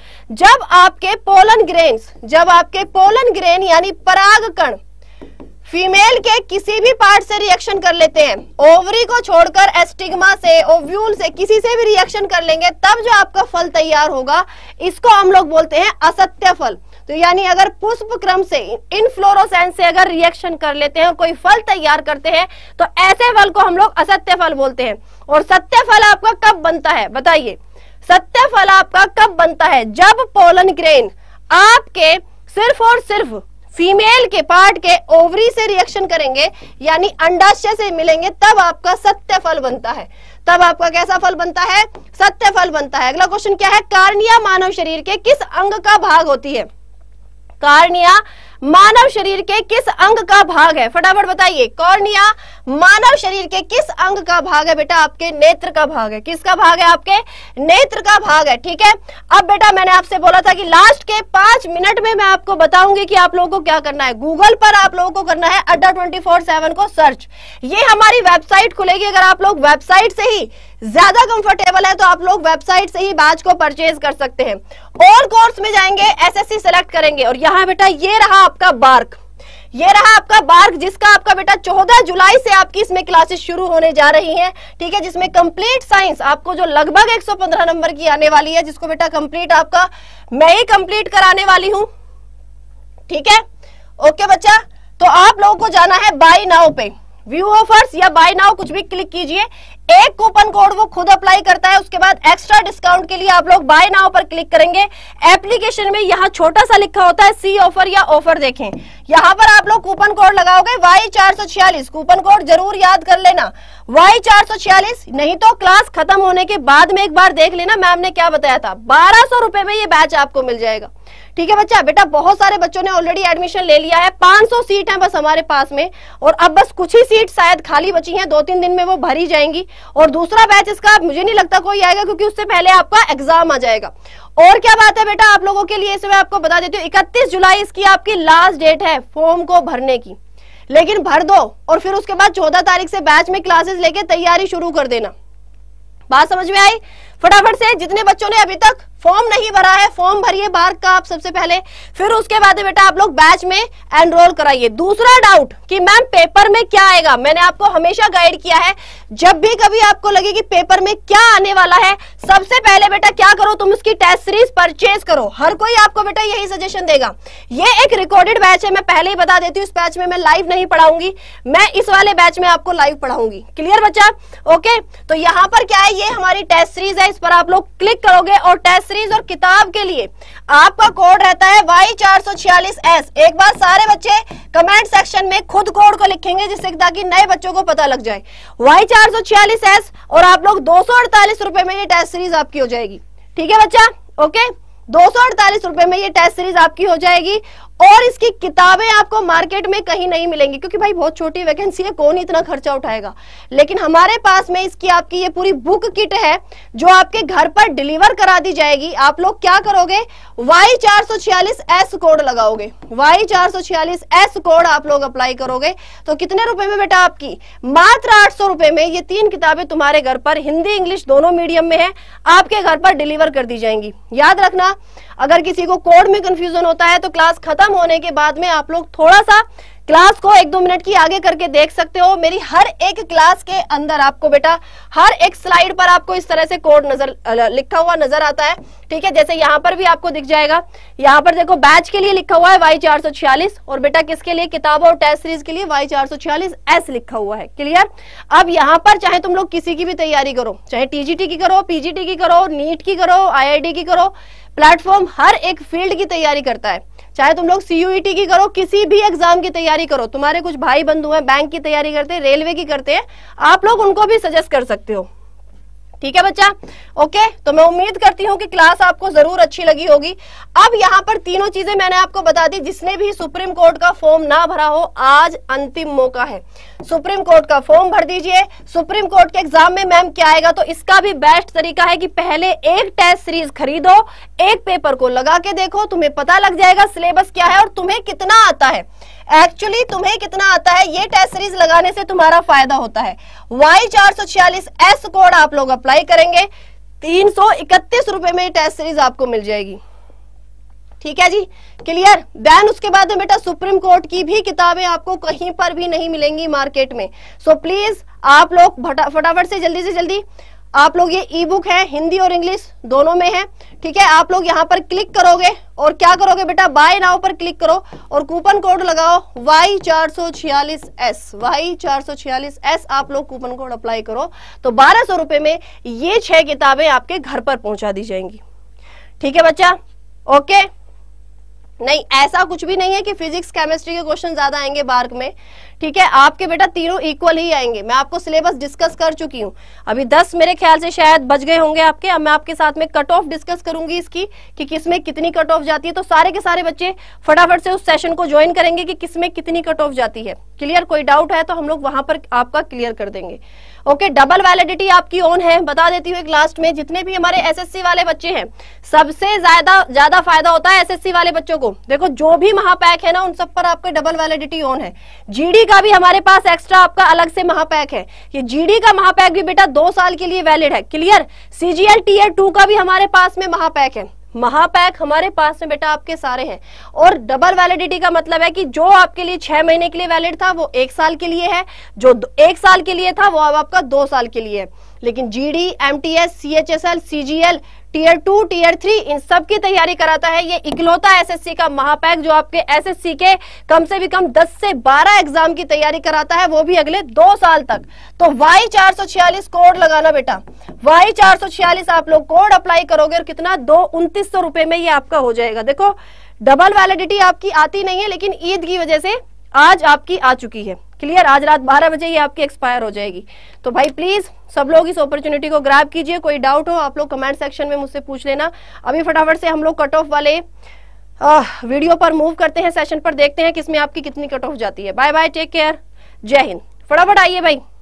जब आपके पोलन ग्रेन जब आपके पोलन ग्रेन यानी पराग कण फीमेल के किसी भी पार्ट से रिएक्शन कर लेते हैं ओवरी को छोड़कर एस्टिग्मा से ओव्यूल से किसी से भी रिएक्शन कर लेंगे तब जो आपका फल तैयार होगा इसको हम लोग बोलते हैं असत्य फल तो यानी अगर पुष्प क्रम से इनफ्लोरोसेंस से अगर रिएक्शन कर लेते हैं और कोई फल तैयार करते हैं तो ऐसे फल को हम लोग असत्य फल बोलते हैं और सत्य फल आपका कब बनता है बताइए सत्य फल आपका कब बनता है जब पोलन ग्रेन आपके सिर्फ और सिर्फ फीमेल के पार्ट के ओवरी से रिएक्शन करेंगे यानी अंडाशय से मिलेंगे तब आपका सत्य फल बनता है तब आपका कैसा फल बनता है सत्य फल बनता है अगला क्वेश्चन क्या है कार्निया मानव शरीर के किस अंग का भाग होती है कार्निया मानव शरीर के किस अंग का भाग है फटाफट बताइए कॉर्निया मानव शरीर के किस अंग का भाग है बेटा आपके नेत्र का भाग है किसका भाग है आपके नेत्र का भाग है ठीक है अब बेटा मैंने आपसे बोला था कि लास्ट के पांच मिनट में मैं आपको बताऊंगी कि आप लोगों को क्या करना है गूगल पर आप लोगों को करना है अड्डा ट्वेंटी को सर्च ये हमारी वेबसाइट खुलेगी अगर आप लोग वेबसाइट से ही ज्यादा कंफर्टेबल है तो आप लोग वेबसाइट से ही बैच को परचेज कर सकते हैं और कोर्स में जाएंगे एसएससी सिलेक्ट करेंगे और यहाँ बेटा ये रहा आपका बार्क ये रहा आपका बार्क जिसका आपका बेटा 14 जुलाई से आपकी इसमें क्लासेस शुरू होने जा रही हैं ठीक है जिसमें कंप्लीट साइंस आपको जो लगभग 115 नंबर की आने वाली है जिसको बेटा कंप्लीट आपका मैं ही कंप्लीट कराने वाली हूं ठीक है ओके बच्चा तो आप लोगों को जाना है बाई नाव पे व्यू ऑफर्स या बाय नाउ कुछ भी क्लिक कीजिए एक कूपन कोड वो खुद अप्लाई करता है उसके बाद एक्स्ट्रा डिस्काउंट के लिए आप लोग बाय नाउ पर क्लिक करेंगे एप्लीकेशन में यहाँ छोटा सा लिखा होता है सी ऑफर या ऑफर देखें यहाँ पर आप लोग कूपन कोड लगाओगे वाई चार सौ छियालीस कूपन कोड जरूर याद कर लेना वाई चार सौ छियालीस नहीं तो क्लास खत्म होने के बाद में एक बार देख लेना मैम ने क्या बताया था बारह सौ रुपए में ये बैच आपको मिल जाएगा ठीक है बच्चा बेटा बहुत सारे बच्चों ने ऑलरेडी एडमिशन ले लिया है 500 सीट है बस हमारे पास में और अब बस कुछ ही सीट शायद खाली बची हैं दो तीन दिन में वो भरी जाएंगी और दूसरा बैच इसका मुझे नहीं लगता कोई आएगा क्योंकि उससे पहले आपका एग्जाम आ जाएगा और क्या बात है बेटा आप लोगों के लिए इसे मैं आपको बता देती हूँ इकतीस जुलाई इसकी आपकी लास्ट डेट है फॉर्म को भरने की लेकिन भर दो और फिर उसके बाद चौदह तारीख से बैच में क्लासेस लेके तैयारी शुरू कर देना बात समझ में आई फटाफट से जितने बच्चों ने अभी तक फॉर्म नहीं भरा है फॉर्म भरिए बार का आप सबसे पहले फिर उसके बाद बेटा आप लोग बैच में एनरोल कराइए दूसरा डाउट कि मैम पेपर में क्या आएगा मैंने आपको हमेशा गाइड किया है जब भी कभी आपको लगे कि पेपर में क्या आने वाला है सबसे पहले बेटा क्या करो तुम उसकी टेस्ट सीरीज परचेज करो हर कोई आपको बेटा यही सजेशन देगा ये एक रिकॉर्डेड बैच है मैं पहले ही बता देती हूँ इस बैच में मैं लाइव नहीं पढ़ाऊंगी मैं इस वाले बैच में आपको लाइव पढ़ाऊंगी क्लियर बच्चा ओके तो यहाँ पर क्या है ये हमारी टेस्ट सीरीज है इस पर आप लोग क्लिक करोगे और टेस्ट सीरीज और किताब के लिए आपका कोड रहता है वाई चार सौ छियालीस एस एक बार सारे बच्चे कमेंट सेक्शन में खुद कोड को लिखेंगे जिससे ताकि नए बच्चों को पता लग जाए वाई चार सौ छियालीस एस और आप लोग दो सौ अड़तालीस रुपए में ये टेस्ट सीरीज आपकी हो जाएगी ठीक है बच्चा ओके दो सौ अड़तालीस रुपए में ये टेस्ट सीरीज आपकी हो जाएगी और इसकी किताबें आपको मार्केट में कहीं नहीं मिलेंगी क्योंकि भाई बहुत छोटी वैकेंसी है कौन इतना खर्चा उठाएगा लेकिन हमारे पास में इसकी आपकी ये पूरी बुक किट है जो आपके घर पर डिलीवर करा दी जाएगी आप लोग क्या करोगे वाई चार सौ छियालीस एस कोड लगाओगे वाई चार सौ छियालीस एस कोड आप लोग अप्लाई करोगे तो कितने रुपए में बेटा आपकी मात्र आठ सौ रुपए में ये तीन किताबें तुम्हारे घर पर हिंदी इंग्लिश दोनों मीडियम में है आपके घर पर डिलीवर कर दी जाएंगी याद रखना अगर किसी को कोड में कंफ्यूजन होता है तो क्लास खत्म होने के बाद में आप लोग थोड़ा सा क्लास को एक दो मिनट की आगे करके देख सकते हो मेरी हर एक क्लास के अंदर आपको बेटा हर एक स्लाइड पर आपको इस तरह से कोड नजर लिखा हुआ नजर आता है ठीक है जैसे यहाँ पर भी आपको दिख जाएगा यहाँ पर देखो बैच के लिए लिखा हुआ है वाई चार सौ छियालीस और बेटा किसके लिए किताब और टेस्ट सीरीज के लिए वाई चार सौ छियालीस एस लिखा हुआ है क्लियर अब यहाँ पर चाहे तुम लोग किसी की भी तैयारी करो चाहे टीजीटी की करो पीजीटी की करो नीट की करो टी की करो प्लेटफॉर्म हर एक फील्ड की तैयारी करता है चाहे तुम लोग सीयूईटी e की करो किसी भी एग्जाम की तैयारी करो तुम्हारे कुछ भाई बंधु हैं बैंक की तैयारी करते हैं रेलवे की करते हैं आप लोग उनको भी सजेस्ट कर सकते हो ठीक है बच्चा ओके तो मैं उम्मीद करती हूँ कि क्लास आपको जरूर अच्छी लगी होगी अब यहाँ पर तीनों चीजें मैंने आपको बता दी जिसने भी सुप्रीम कोर्ट का फॉर्म ना भरा हो आज अंतिम मौका है सुप्रीम कोर्ट का फॉर्म भर दीजिए सुप्रीम कोर्ट के एग्जाम में मैम क्या आएगा तो इसका भी बेस्ट तरीका है कि पहले एक टेस्ट सीरीज खरीदो एक पेपर को लगा के देखो तुम्हें पता लग जाएगा सिलेबस क्या है और तुम्हें कितना आता है एक्चुअली तुम्हें कितना आता है ये टेस्ट सीरीज लगाने से तुम्हारा फायदा होता है वाई चार सौ छियालीस एस कोड आप लोग अप्लाई करेंगे तीन सौ इकतीस रुपए में टेस्ट सीरीज आपको मिल जाएगी ठीक है जी क्लियर देन उसके बाद में बेटा सुप्रीम कोर्ट की भी किताबें आपको कहीं पर भी नहीं मिलेंगी मार्केट में सो so, प्लीज आप लोग फटाफट से जल्दी से जल्दी आप लोग ये ई बुक है हिंदी और इंग्लिश दोनों में है ठीक है आप लोग यहाँ पर क्लिक करोगे और क्या करोगे बेटा बाय नाउ पर क्लिक करो और कूपन कोड लगाओ वाई चार सौ छियालीस एस वाई चार सौ छियालीस एस आप लोग कूपन कोड अप्लाई करो तो बारह सौ रुपए में ये छह किताबें आपके घर पर पहुंचा दी जाएंगी ठीक है बच्चा ओके नहीं ऐसा कुछ भी नहीं है कि फिजिक्स केमिस्ट्री के क्वेश्चन ज्यादा आएंगे बार्क में ठीक है आपके बेटा तीनों इक्वल ही आएंगे मैं आपको सिलेबस डिस्कस कर चुकी हूँ अभी दस मेरे ख्याल से शायद बच गए होंगे आपके अब मैं आपके साथ में कट ऑफ डिस्कस करूंगी इसकी कि किसमें कितनी कट ऑफ जाती है तो सारे के सारे बच्चे फटाफट से उस सेशन को ज्वाइन करेंगे कि किसमें कितनी कट ऑफ जाती है क्लियर कोई डाउट है तो हम लोग वहां पर आपका क्लियर कर देंगे ओके डबल वैलिडिटी आपकी ओन है बता देती हूँ एक लास्ट में जितने भी हमारे एसएससी वाले बच्चे हैं सबसे ज्यादा ज्यादा फायदा होता है एसएससी वाले बच्चों को देखो जो भी महापैक है ना उन सब पर आपका डबल वैलिडिटी ओन है जीडी का भी हमारे पास एक्स्ट्रा आपका अलग से महापैक है ये जीडी का महापैक भी बेटा दो साल के लिए वैलिड है क्लियर सीजीएल टीयर टू का भी हमारे पास में महापैक है महापैक हमारे पास में बेटा आपके सारे हैं और डबल वैलिडिटी का मतलब है कि जो आपके लिए छह महीने के लिए वैलिड था वो एक साल के लिए है जो एक साल के लिए था वो अब आपका दो साल के लिए है लेकिन GD MTS CHSL CGL tier two tier three इन सब की तैयारी कराता है ये इकलौता एसएससी का महापैक जो आपके एसएससी के कम से भी कम 10 से 12 एग्जाम की तैयारी कराता है वो भी अगले दो साल तक तो वाई चार कोड लगाना बेटा वाई चार आप लोग कोड अप्लाई करोगे और कितना दो उन्तीस सौ रुपए में ये आपका हो जाएगा देखो डबल वैलिडिटी आपकी आती नहीं है लेकिन ईद की वजह से आज आपकी आ चुकी है क्लियर आज रात 12 बजे ही आपकी एक्सपायर हो जाएगी तो भाई प्लीज सब लोग इस अपॉर्चुनिटी को ग्रैब कीजिए कोई डाउट हो आप लोग कमेंट सेक्शन में मुझसे पूछ लेना अभी फटाफट से हम लोग कट ऑफ वाले आ, वीडियो पर मूव करते हैं सेशन पर देखते हैं किसमें आपकी कितनी कट ऑफ जाती है बाय बाय टेक केयर जय हिंद फटाफट आइए भाई